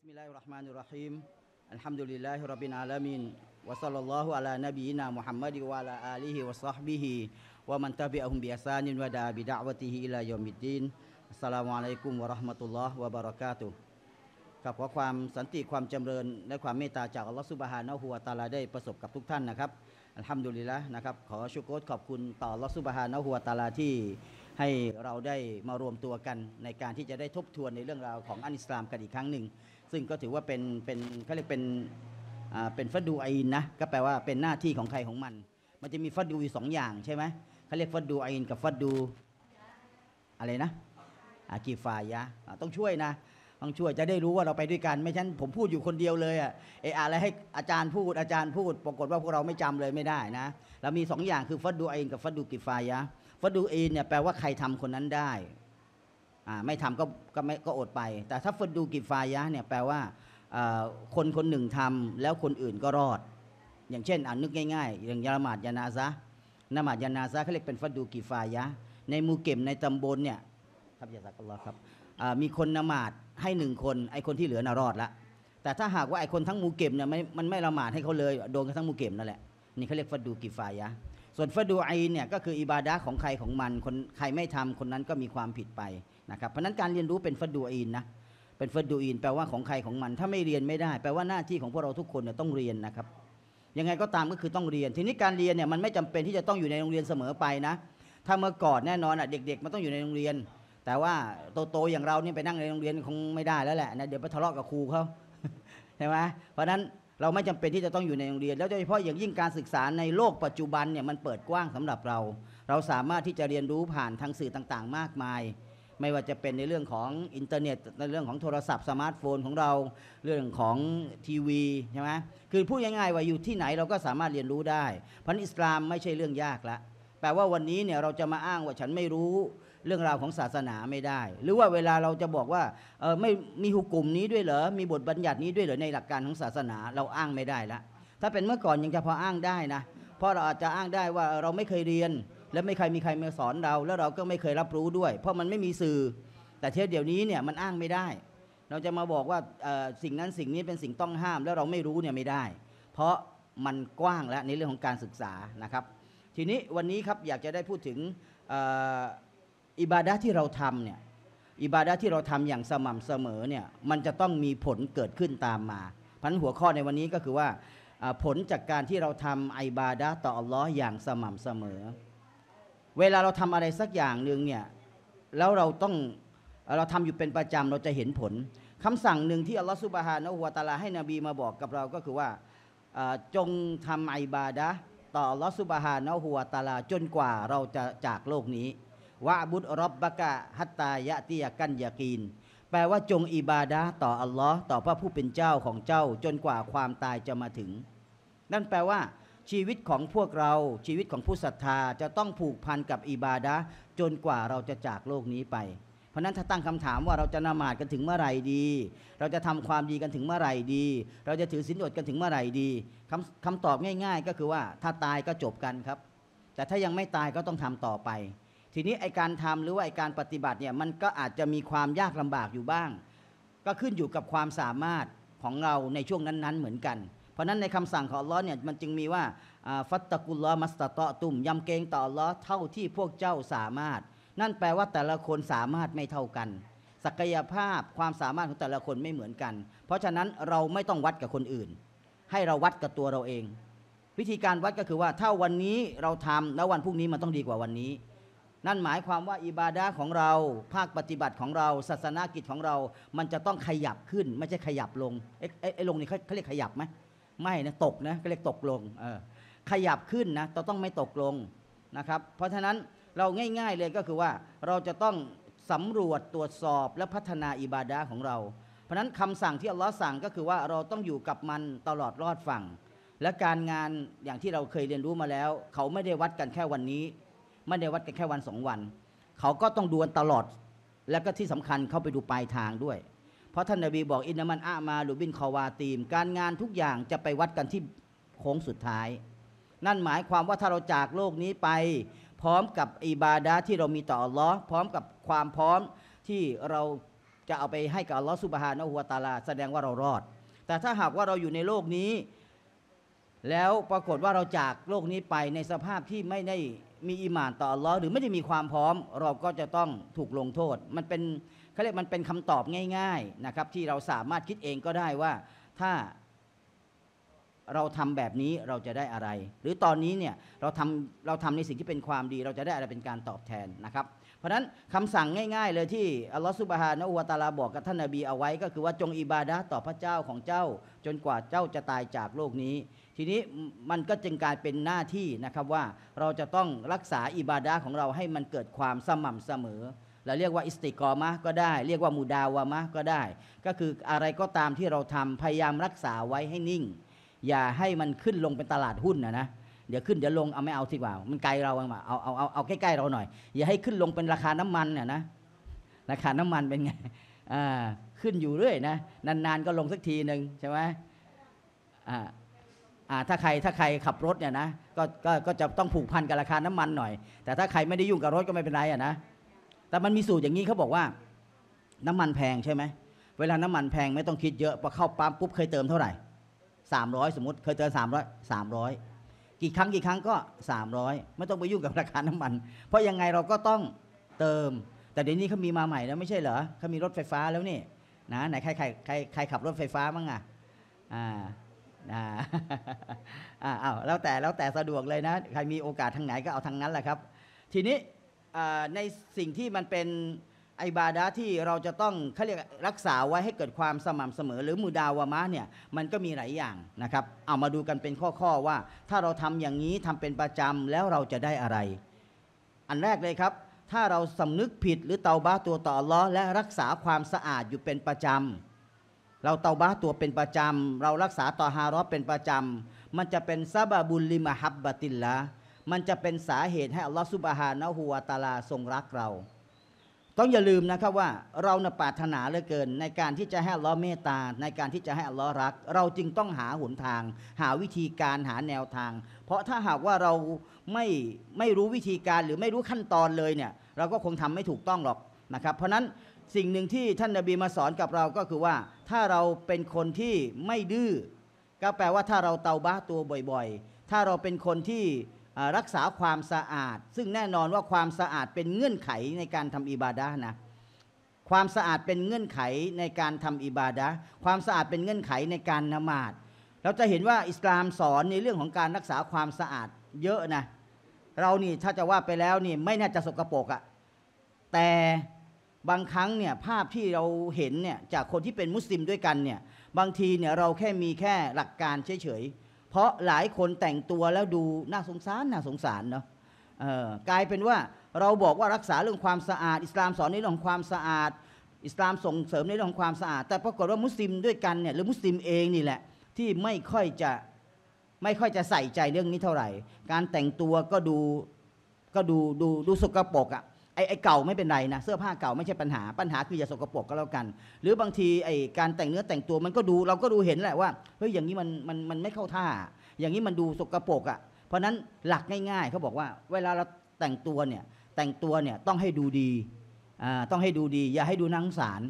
بسم الله الرحمن الرحيم ล ل ح م د لله อ ب العالمين وصلى الله ع ل ล نبينا محمد وعلى آله وصحبه ومن تبعهم بإحسان ودعا بدعوته إلى يوم ا ل د ي ล السلام عليكم و ر ล م ة ا อ ل ล وبركاته ครับขอความสันติความจำเริญและความเมตตาจากอัลลอฮฺสุบฮานะฮูวาตาลาได้ประสบกับทุกท่านนะครับอัลฮัมดุลิลละนะครับขอชูโกรขอบคุณต่ออัลลอฮฺสุบฮานะฮูวาตาลาที่ ให้เราได้มารวมตัวกันในการที่จะได้ทบทวนในเรื่องราวของอัลอิสลามกันอีกครั้งหนึ่งซึ่งก็ถือว่าเป็นเป็นเขาเรียกเป็นเป็นฟัดดูไอนนะ ก็แปลว่าเป็นหน้าที่ของใครของมัน มันจะมีฟัดดูอยู่สองอย่างใช่ไหมเขาเรียกฟัดดูไอนกับฟัดดูอะไรนะอากีฟายะ ต้องช่วยนะ ต้องช่วยจะได้รู้ว่าเราไปด้วยกัน ไม่ฉันผมพูดอยู่คนเดียวเลยอะเอออะไรให้อาจารย์พูด อาจารย์พูด ปรากฏว่าพวกเราไม่จำเลยไม่ได้นะเรามีสองอย่างคือฟัดดูไอนกับฟัดดูกิฟายะ ฟัดดูไอนเนี่ยแปลว่าใครทำคนนั้นได้ไม่ทำก็ก็ไม่ก็อดไป แต่ถ้าฟัดูกิฟายะเนี่ยแปลว่าคนคนหนึ่งทำแล้วคนอื่นก็รอด อย่างเช่นอ่านนึกง่ายๆอย่างยาละหมาดยานาซะนามาดยานาซะเขาเรียกเป็นฟัดูกิฟายะในมูเก็มในตำบลเนี่ยครับยาสักลอครับมีคนนามาดให้หนึ่งคนไอคนที่เหลือนารอดละ แต่ถ้าหากว่าไอคนทั้งมูเก็มเนี่ยมันไม่ละหมาดให้เขาเลยโดนกันทั้งมูเก็มนั่นแหละนี่เขาเรียกฟัดูกิฟายะส่วนฟัดดูไอเนี่ยก็คืออิบาดะของใครของมันคนใครไม่ทำคนนั้นก็มีความผิดไปนะครับเพราะนั้นการเรียนรู้เป็นฟัดูอินนะเป็นฟัดูอินแปลว่าของใครของมัน ถ้าไม่เรียนไม่ได้ แปลว่าหน้าที่ของพวกเราทุกคนเนี่ยต้องเรียนนะครับยังไงก็ตามก็คือต้องเรียน ทีนี้การเรียนเนี่ยมันไม่จำเป็นที่จะต้องอยู่ในโรงเรียนเสมอไปนะถ้าเมื่อก่อนแน่นอนอ่ะเด็กๆมันต้องอยู่ในโรงเรียน แต่ว่าโตๆอย่างเราเนี่ยไปนั่งในโรงเรียนคงไม่ได้แล้วแหละนะเดี๋ยวไปทะเลาะกับครูเขาใช่ไหมเพราะนั้นเราไม่จำเป็นที่จะต้องอยู่ในโรงเรียน แล้วโดยเฉพาะอย่างยิ่งการศึกษาในโลกปัจจุบันเนี่ยมันเปิดกว้างสำหรับเรา เราสามารถที่จะเรียนรู้ผ่านทางสื่อต่างๆ มากมายไม่ว่าจะเป็นในเรื่องของอินเทอร์เน็ตในเรื่องของโทรศัพท์ สมาร์ทโฟน ของเรา เรื่องของทีวีใช่ไหมคือพูดง่ายๆว่าอยู่ที่ไหนเราก็สามารถเรียนรู้ได้พันอิสลามไม่ใช่เรื่องยากละแปลว่าวันนี้เนี่ยเราจะมาอ้างว่าฉันไม่รู้เรื่องราวของศาสนาไม่ได้ หรือว่าเวลาเราจะบอกว่าเออไม่มีหุกกลุ่มนี้ด้วยเหรอมีบทบัญญัตินี้ด้วยเหรอในหลักการของศาสนาเราอ้างไม่ได้ละ ถ้าเป็นเมื่อก่อนยังจะพออ้างได้นะเพราะเราอาจจะอ้างได้ว่าเราไม่เคยเรียนและไม่ใครมีใครมาสอนเรา แล้วเราก็ไม่เคยรับรู้ด้วย เพราะมันไม่มีสื่อ แต่เทศเดี๋ยวนี้เนี่ยมันอ้างไม่ได้ เราจะมาบอกว่าสิ่งนั้นสิ่งนี้เป็นสิ่งต้องห้ามแล้วเราไม่รู้เนี่ยไม่ได้ เพราะมันกว้างและในเรื่องของการศึกษานะครับ ทีนี้วันนี้ครับอยากจะได้พูดถึงอิบาดะที่เราทำเนี่ยอิบาดะที่เราทำอย่างสม่ำเสมอเนี่ยมันจะต้องมีผลเกิดขึ้นตามมาพันหัวข้อในวันนี้ก็คือว่าผลจากการที่เราทำอิบาดะต่ออัลลอฮ์อย่างสม่ำเสมอเวลาเราทำอะไรสักอย่างหนึ่งเนี่ยแล้วเราต้องเราทำอยู่เป็นประจำเราจะเห็นผล คำสั่งหนึ่งที่อัลลอฮฺสุบฮานะฮัวตาลาให้นบีมาบอกกับเราก็คือว่าจงทำอิบาดะต่ออัลลอฮฺสุบฮานะฮัวตาลาจนกว่าเราจะจากโลกนี้วะบุตรบบะกะฮัตตายะติยกันยากีนแปลว่าจงอิบาดะต่ออัลลอฮ์ต่อพระผู้เป็นเจ้าของเจ้า จนกว่าความตายจะมาถึง นั่นแปลว่าชีวิตของพวกเราชีวิตของผู้ศรัทธาจะต้องผูกพันกับอิบาดะจนกว่าเราจะจากโลกนี้ไป เพราะนั้นถ้าตั้งคำถามว่าเราจะนมาดกันถึงเมื่อไหร่ดี เราจะทำความดีกันถึงเมื่อไหร่ดี เราจะถือศีลอดกันถึงเมื่อไหร่ดีคำคำตอบง่าย ๆ ก็คือว่าถ้าตายก็จบกันครับ แต่ถ้ายังไม่ตายก็ต้องทำต่อไป ทีนี้ไอการทำหรือว่าไอการปฏิบัติเนี่ยมันก็อาจจะมีความยากลำบากอยู่บ้าง ก็ขึ้นอยู่กับความสามารถของเราในช่วงนั้น ๆเหมือนกันราะนั้นในคำสั่งของลอเนี่ยมันจึงมีว่าฟัตตะกุลลอมัสตะตะตุมยำเกงต่อลอเท่าที่พวกเจ้าสามารถ นั่นแปลว่าแต่ละคนสามารถไม่เท่ากัน ศักยภาพความสามารถของแต่ละคนไม่เหมือนกัน เพราะฉะนั้นเราไม่ต้องวัดกับคนอื่น ให้เราวัดกับตัวเราเอง วิธีการวัดก็คือว่าถ้าวันนี้เราทำแล้ววันพรุ่งนี้มันต้องดีกว่าวันนี้ นั่นหมายความว่าอิบาดาของเราภาคปฏิบัติของเราศาสนากิจของเรา มันจะต้องขยับขึ้นไม่ใช่ขยับลงไอ้ลงนี่เขาเรียกขยับไหมไม่นะตกนะก็เรียกตกลงเออขยับขึ้นนะเราต้องไม่ตกลงนะครับเพราะฉะนั้นเราง่ายๆเลยก็คือว่าเราจะต้องสำรวจตรวจสอบและพัฒนาอิบาดะของเรา เพราะนั้นคำสั่งที่อัลลอฮ์สั่งก็คือว่าเราต้องอยู่กับมันตลอดรอดฝั่ง และการงานอย่างที่เราเคยเรียนรู้มาแล้ว เขาไม่ได้วัดกันแค่วันนี้ ไม่ได้วัดกันแค่วันสองวัน เขาก็ต้องดูตลอดและก็ที่สำคัญเข้าไปดูปลายทางด้วยเพราะท่านนาบีบอกอินนามันอามาลูบินคอวาตีม การงานทุกอย่างจะไปวัดกันที่โค้งสุดท้าย นั่นหมายความว่าถ้าเราจากโลกนี้ไป พร้อมกับอิบาดาที่เรามีต่ออัลลอฮ์พร้อมกับความพร้อมที่เราจะเอาไปให้กับอัลลอฮ์สุบฮานะฮุวาตาลาแสดงว่าเรารอด แต่ถ้าหากว่าเราอยู่ในโลกนี้ แล้วปรากฏว่าเราจากโลกนี้ไปในสภาพที่ไม่ได้มีอิมานต่ออัลลอฮ์หรือไม่ได้มีความพร้อมเราก็จะต้องถูกลงโทษ มันเป็นาเรียกมันเป็นคำตอบง่ายๆนะครับที่เราสามารถคิดเองก็ได้ว่าถ้าเราทำแบบนี้เราจะได้อะไร หรือตอนนี้เนี่ยเราทำเราทำในสิ่งที่เป็นความดี เราจะได้อะไรเป็นการตอบแทนนะครับ เพราะฉะนั้นคำสั่งง่าย ๆเลยที่อัลลอฮฺสุบฮานะอูวาตาลาบอกกับท่านนาบีเอาไว้ ก็คือว่าจงอิบาดะต่อพระเจ้าของเจ้า จนกว่าเจ้าจะตายจากโลกนี้ ทีนี้มันก็จึงกลายเป็นหน้าที่นะครับว่าเราจะต้องรักษาอิบาดะของเราให้มันเกิดความสม่ำเสมอเราเรียกว่าอิสติกอมะก็ได้ เรียกว่ามูดาวามะก็ได้ ก็คืออะไรก็ตามที่เราทำพยายามรักษาไว้ให้นิ่ง อย่าให้มันขึ้นลงเป็นตลาดหุ้นนะนะเดี๋ยวขึ้นเดี๋ยวลงเอาไม่เอาสิกว่ามันไกลเราเอาเอาเอาเอาใกล้ๆเราหน่อย อย่าให้ขึ้นลงเป็นราคาน้ำมันน่ยนะราคาน้ำมันเป็นไงอ่าขึ้นอยู่เรื่อยนะนานๆก็ลงสักทีหนึ่งใช่ไหมอ่าถ้าใครถ้าใครขับรถเนี่ยนะก็ก็ก็จะต้องผูกพันกับราคาน้ำมันหน่อยแต่ถ้าใครไม่ได้ยุ่งกับรถก็ไม่เป็นไรอ่ะนะแต่มันมีสูตรอย่างนี้เขาบอกว่า น้ำมันแพงใช่ไหมเวลาน้ำมันแพงไม่ต้องคิดเยอะพอเข้าปั๊มปุ๊บเคยเติมเท่าไหร่สามร้อยสมมติเคยเติมสามร้อยสามร้อยกี่ครั้งกี่ครั้งก็สามร้อยไม่ต้องไปยุ่งกับราคาน้ำมัน เพราะยังไงเราก็ต้องเติม แต่เดี๋ยวนี้เขามีมาใหม่แล้วไม่ใช่เหรอเขามีรถไฟฟ้าแล้วนี่ นะ ไหนใครใครใครใครขับรถไฟฟ้ามั้งอ่ะอ่าอ่าอ้าวแล้วแต่แล้วแต่สะดวกเลยนะใครมีโอกาสทางไหนก็เอาทางนั้นแหละครับ ทีนี้ในสิ่งที่มันเป็นไอบาดาที่เราจะต้องเขาเรียกรักษาไว้ให้เกิดความสม่ำเสมอ หรือมูดาวามะเนี่ยมันก็มีหลายอย่างนะครับเอามาดูกันเป็นข้อๆว่า ถ้าเราทำอย่างนี้ทำเป็นประจำแล้วเราจะได้อะไร อันแรกเลยครับ ถ้าเราสำนึกผิดหรือเตาบ้าตัวต่อล้อและรักษาความสะอาดอยู่เป็นประจำ เราเตาบ้าตัวเป็นประจำ เรารักษาต่อฮารอเป็นประจำ มันจะเป็นซาบะบุลลิมาฮับบะติลละมันจะเป็นสาเหตุให้อัลลอฮฺสุบฮานะฮูวาตาลาทรงรักเรา ต้องอย่าลืมนะครับว่า เรานยปรารถนาเหลือเกิน ในการที่จะให้อัลลอฮ์เมตตาในการที่จะให้อัลลอฮ์รัก เราจึงต้องหาหนทาง หาวิธีการหาแนวทาง เพราะถ้าหากว่าเราไม่ไม่รู้วิธีการหรือไม่รู้ขั้นตอนเลยเนี่ยเราก็คงทำไม่ถูกต้องหรอกนะครับ เพราะนั้นสิ่งหนึ่งที่ท่านนาบีมาสอนกับเราก็คือว่า ถ้าเราเป็นคนที่ไม่ดื้อก็แปลว่าถ้าเราเตาบ้าตัวบ่อย ๆ ถ้าเราเป็นคนที่รักษาความสะอาดซึ่งแน่นอนว่าความสะอาดเป็นเงื่อนไขในการทำอิบาดะนะความสะอาดเป็นเงื่อนไขในการทำอิบาดะความสะอาดเป็นเงื่อนไขในการนมาดเราจะเห็นว่าอิสลามสอนในเรื่องของการรักษาความสะอาดเยอะนะเรานี่ถ้าจะว่าไปแล้วนี่ไม่น่าจะสกรปรกอะะแต่บางครั้งเนี่ยภาพที่เราเห็นเนี่ยจากคนที่เป็นมุสลิมด้วยกันเนี่ยบางทีเนี่ยเราแค่มีแค่หลักการเฉยๆเพราะหลายคนแต่งตัวแล้วดูน่าสงสารน่าสงสารเนาะกลายเป็นว่าเราบอกว่ารักษาเรื่องความสะอาด อิสลามสอนในเรื่องความสะอาด อิสลามส่งเสริมในเรื่องความสะอาด แต่ปรากฏว่ามุสลิมด้วยกันเนี่ยหรือมุสลิมเองนี่แหละที่ไม่ค่อยจะไม่ค่อยจะใส่ใจเรื่องนี้เท่าไหร่ การแต่งตัวก็ดูก็ดูดูดูสกปรกอะ่ะไอ้ไอ้เก่าไม่เป็นไรนะเสื้อผ้าเก่าไม่ใช่ปัญหาปัญหาคืออย่าสกปรกก็แล้วกัน หรือบางทีไอ้การแต่งเนื้อแต่งตัวมันก็ดู เราก็ดูเห็นแหละว่าเฮ้ยอย่างนี้มันมันมันไม่เข้าท่า อย่างนี้มันดูสกปรกอ่ะเพราะนั้นหลักง่าย ๆเขาบอกว่า เวลาเราแต่งตัวเนี่ยแต่งตัวเนี่ยต้องให้ดูดีอ่าต้องให้ดูดี อย่าให้ดูนังสาร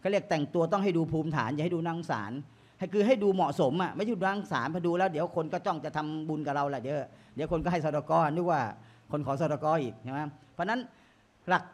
เขาเรียกแต่งตัวต้องให้ดูภูมิฐานอย่าให้ดูนังสารให้คือให้ดูเหมาะสมอ่ะไม่ใช่ดูนังสารพอดูแล้ว เดี๋ยวคนก็จ้องจะทำบุญกับเราแหละเดี๋ยวเดี๋ยวคนก็ให้สตกอนึกว่าคนขอสตกอีกใช่ไหมเพราะนั้นหลัก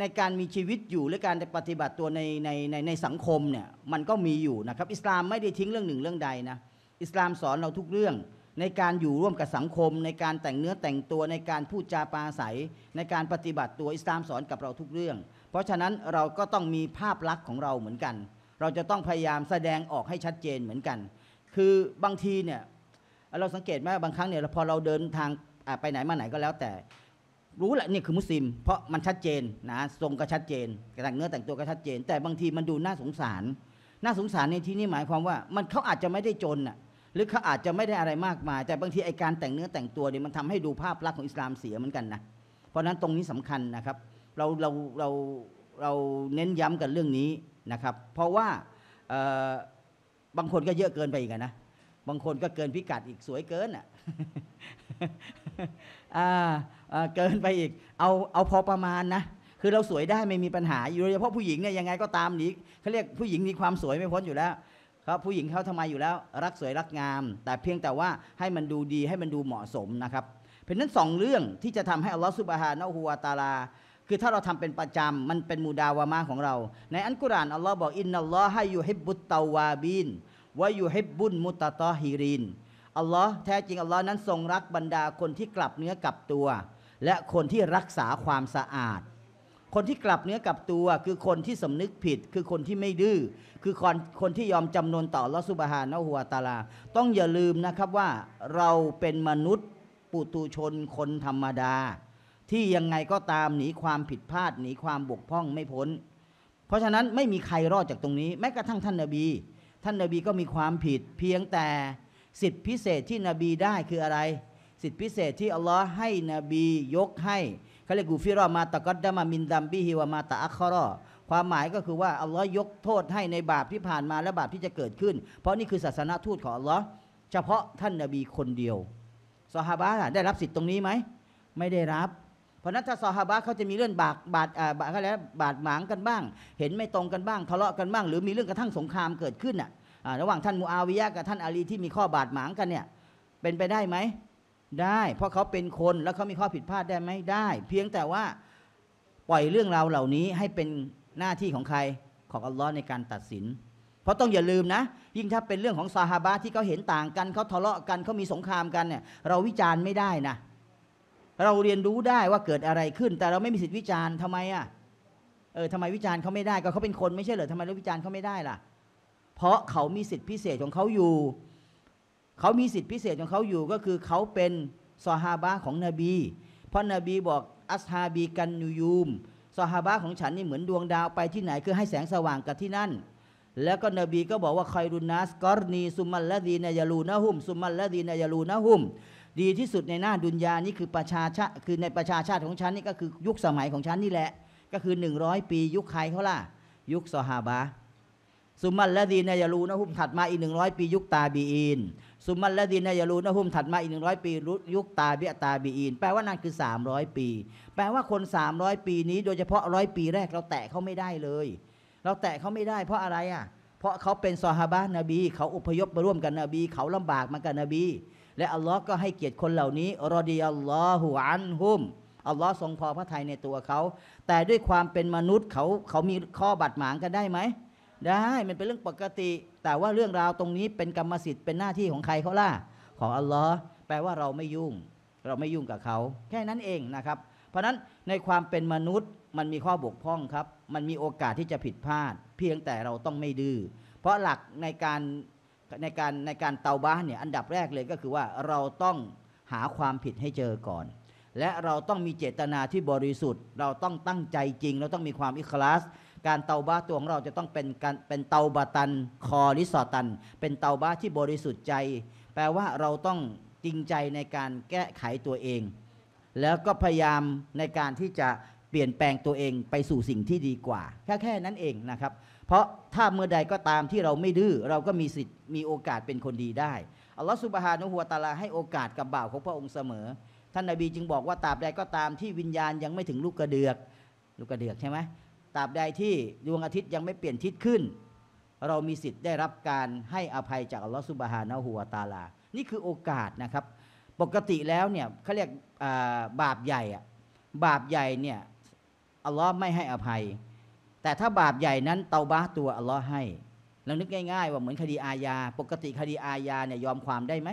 ในการมีชีวิตอยู่และการปฏิบัติตัวในในในในสังคมเนี่ยมันก็มีอยู่นะครับอิสลามไม่ได้ทิ้งเรื่องหนึ่งเรื่องใดนะอิสลามสอนเราทุกเรื่อง ในการอยู่ร่วมกับสังคม ในการแต่งเนื้อแต่งตัวในการพูดจาปาศัย ในการปฏิบัติตัวอิสลามสอนกับเราทุกเรื่อง เพราะฉะนั้นเราก็ต้องมีภาพลักษณ์ของเราเหมือนกัน เราจะต้องพยายามแสดงออกให้ชัดเจนเหมือนกัน คือบางทีเนี่ยเราสังเกตไหมบางครั้งเนี่ยพอเราเดินทางไปไหนมาไหนก็แล้วแต่รู้แหละนี่คือมุสลิมเพราะมันชัดเจนนะทรงก็ชัดเจนแต่งเนื้อแต่งตัวก็ชัดเจน แต่บางทีมันดูน่าสงสาร น่าสงสารในที่นี้หมายความว่า มันเขาอาจจะไม่ได้จนอ่ะ หรือเขาอาจจะไม่ได้อะไรมากมายแต่บางทีไอการแต่งเนื้อแต่งตัวเนี่ยมันทำให้ดูภาพลักษณ์ของอิสลามเสียเหมือนกันนะเพราะนั้นตรงนี้สำคัญนะครับเราเราเราเราเน้นย้ำกันเรื่องนี้นะครับ เพราะว่าบางคนก็เยอะเกินไปอีกนะบางคนก็เกินพิกัดอีกสวยเกินอ่ะเกินไปอีกเอาเอาพอประมาณนะคือเราสวยได้ไม่มีปัญหาโดยเฉพาะผู้หญิงเนี่ยยังไงก็ตามหนีเขาเรียกผู้หญิงมีความสวยไม่พ้นอยู่แล้ว ครับผู้หญิงเขาทำไมอยู่แล้วรักสวยรักงาม แต่เพียงแต่ว่าให้มันดูดีให้มันดูเหมาะสมนะครับ เพราะนั้นสองเรื่องที่จะทำให้อัลลอฮฺสุบฮานะฮูวาตาลาคือถ้าเราทำเป็นประจำมันเป็นมูดาวามาของเรา ในอันกุรานอัลลอฮ์บอกอินนัลลอฮฺให้อยู่ให้บุตตาวาบินวายู่ให้บุญมุตตอฮิริน อัลลอฮ์แท้จริงอัลลอฮ์นั้น ทรงรักบรรดาคนที่กลับเนื้อกลับตัวและคนที่รักษาความสะอาด คนที่กลับเนื้อกลับตัวคือคนที่สำนึกผิดคือคนที่ไม่ดื้อคือคนคนที่ยอมจำนนต่อลอสุบฮานะหัวตาลา ต้องอย่าลืมนะครับว่าเราเป็นมนุษย์ปุตุชน คนธรรมดา ที่ยังไงก็ตามหนีความผิดพลาดหนีความบกพร่องไม่พ้นเพราะฉะนั้นไม่มีใครรอดจากตรงนี้ แม้กระทั่งท่านนาบี ท่านนาบีก็มีความผิด เพียงแต่สิทธิพิเศษที่นบีได้คืออะไรสิทธิพิเศษที่อัลลอฮ์ให้นบียกให้เขาเรียกกูฟิรอมาตะกัดดามามินดัมบิฮิวามาตะอัคคอรอความหมายก็คือว่าอัลลอฮ์ยกโทษให้ในบาปที่ผ่านมาและบาปที่จะเกิดขึ้น เพราะนี่คือศาสนาทูตของอัลลอฮ์เฉพาะท่านนบีคนเดียว ซอฮาบะได้รับสิทธิ์ตรงนี้ไหม ไม่ได้รับ เพราะนั้นถ้าซอฮาบะเขาจะมีเรื่องบาดบาดบาดก็แลบาดหมางกันบ้าง เห็นไม่ตรงกันบ้างทะเลาะกันบ้าง หรือมีเรื่องกระทั่งสงครามเกิดขึ้นอ่ะระหว่างท่านมูอาวิยะกับท่านอาลีที่มีข้อบาดหมางกันเนี่ย เป็นไปได้ไหมได้เพราะเขาเป็นคนแล้วเขามีข้อผิดพลาดได้ไหมได้ เพียงแต่ว่าปล่อยเรื่องราวเหล่านี้ให้เป็นหน้าที่ของใครของอัลลอฮ์ในการตัดสิน เพราะต้องอย่าลืมนะยิ่งถ้าเป็นเรื่องของซาฮาบะที่เขาเห็นต่างกัน เขาทะเลาะกันเขามีสงครามกันเนี่ย เราวิจารณ์ไม่ได้นะเราเรียนรู้ได้ว่าเกิดอะไรขึ้น แต่เราไม่มีสิทธิวิจารณ์ทำไมอ่ะเออทำไมวิจารณ์เขาไม่ได้ก็เขาเป็นคนไม่ใช่เหรอทำไมเราวิจารณ์เขาไม่ได้ล่ะ เพราะเขามีสิทธิพิเศษของเขาอยู่เขามีสิทธิพิเศษของเขาอยู่ก็คือเขาเป็นซอฮาบะของนบี เพราะนบีบอกอัสฮาบีกันยูยูมซอฮาบะของฉันนี่เหมือนดวงดาวไปที่ไหนคือให้แสงสว่างกับที่นั่น แล้วก็นบีก็บอกว่าคอยรุนนัสกอรนีซุมมัลละดีนายาลูนะฮุมซุมมัลละดีนายาลูนะฮุม ดีที่สุดในหน้าดุนยานี่คือประชาชาคือในประชาชาติของฉันนี่ก็คือยุคสมัยของฉันนี่แหละ ก็คือ 100 ปี ยุคใครเขาล่ะยุคซอฮาบะซุมมัลละดีนายาลูนะฮุมถัดมาอีก 100 ปี ยุคตาบีอินสุมัลละดินยาลูนหุมถัดมาอีกหนึ่งร้อยปียุกตาเบียตาบีอินแปลว่านั่นคือสามร้อยปี แปลว่าคนสามร้อยปีนี้โดยเฉพาะร้อยปีแรกเราแตะเขาไม่ได้เลย เราแตะเขาไม่ได้เพราะอะไรอ่ะ เพราะเขาเป็นซอฮาบะนบี เขาอุพยพมาร่วมกันนบีเขาลำบากมากับนบี และอัลลอฮ์ก็ให้เกียรติคนเหล่านี้ รอดีอัลลอฮุอันหุมอัลลอฮ์ทรงพอพระทัยในตัวเขา แต่ด้วยความเป็นมนุษย์เขาเขามีข้อบาดหมางกันได้ไหมได้มันเป็นเรื่องปกติแต่ว่าเรื่องราวตรงนี้เป็นกรรมสิทธิ์เป็นหน้าที่ของใครเขาล่ะของอัลลอฮ์แปลว่าเราไม่ยุ่ง เราไม่ยุ่งกับเขาแค่นั้นเองนะครับ เพราะนั้นในความเป็นมนุษย์มันมีข้อบกพร่องครับ มันมีโอกาสที่จะผิดพลาด เพียงแต่เราต้องไม่ดื้อเพราะหลักในการในการในการเตาบ้านเนี่ยอันดับแรกเลยก็คือว่า เราต้องหาความผิดให้เจอก่อน และเราต้องมีเจตนาที่บริสุทธิ์ เราต้องตั้งใจจริง เราต้องมีความอิคลาสการเตาบ้าตัวของเราจะต้องเป็นการเป็นเตาบาตันคอริสอตันเป็นเตาบ้าที่บริสุทธิ์ใจ แปลว่าเราต้องจริงใจในการแก้ไขตัวเอง แล้วก็พยายามในการที่จะเปลี่ยนแปลงตัวเองไปสู่สิ่งที่ดีกว่า แค่แค่นั้นเองนะครับเพราะถ้าเมื่อใดก็ตามที่เราไม่ดื้อเราก็มีสิทธิ์มีโอกาสเป็นคนดีได้อัลลอฮฺสุบฮานุฮัวตาลาให้โอกาสกับบ่าวของพระองค์เสมอท่านนาบีจึงบอกว่าตราบใดก็ตามที่วิญญาณยังไม่ถึงลูกกระเดือกลูกกระเดือกใช่ไหมตราบใดที่ดวงอาทิตย์ยังไม่เปลี่ยนทิศขึ้น เรามีสิทธิ์ได้รับการให้อภัยจากอัลลอฮฺสุบฮานะหัวตาลา นี่คือโอกาสนะครับ ปกติแล้วเนี่ยเขาเรียกบาปใหญ่อะบาปใหญ่เนี่ยอัลลอฮ์ไม่ให้อภัย แต่ถ้าบาปใหญ่นั้น เตาบ้าตัวอัลลอฮ์ให้ ลองนึกง่าย ๆว่าเหมือนคดีอาญา ปกติคดีอาญาเนี่ยยอมความได้ไหม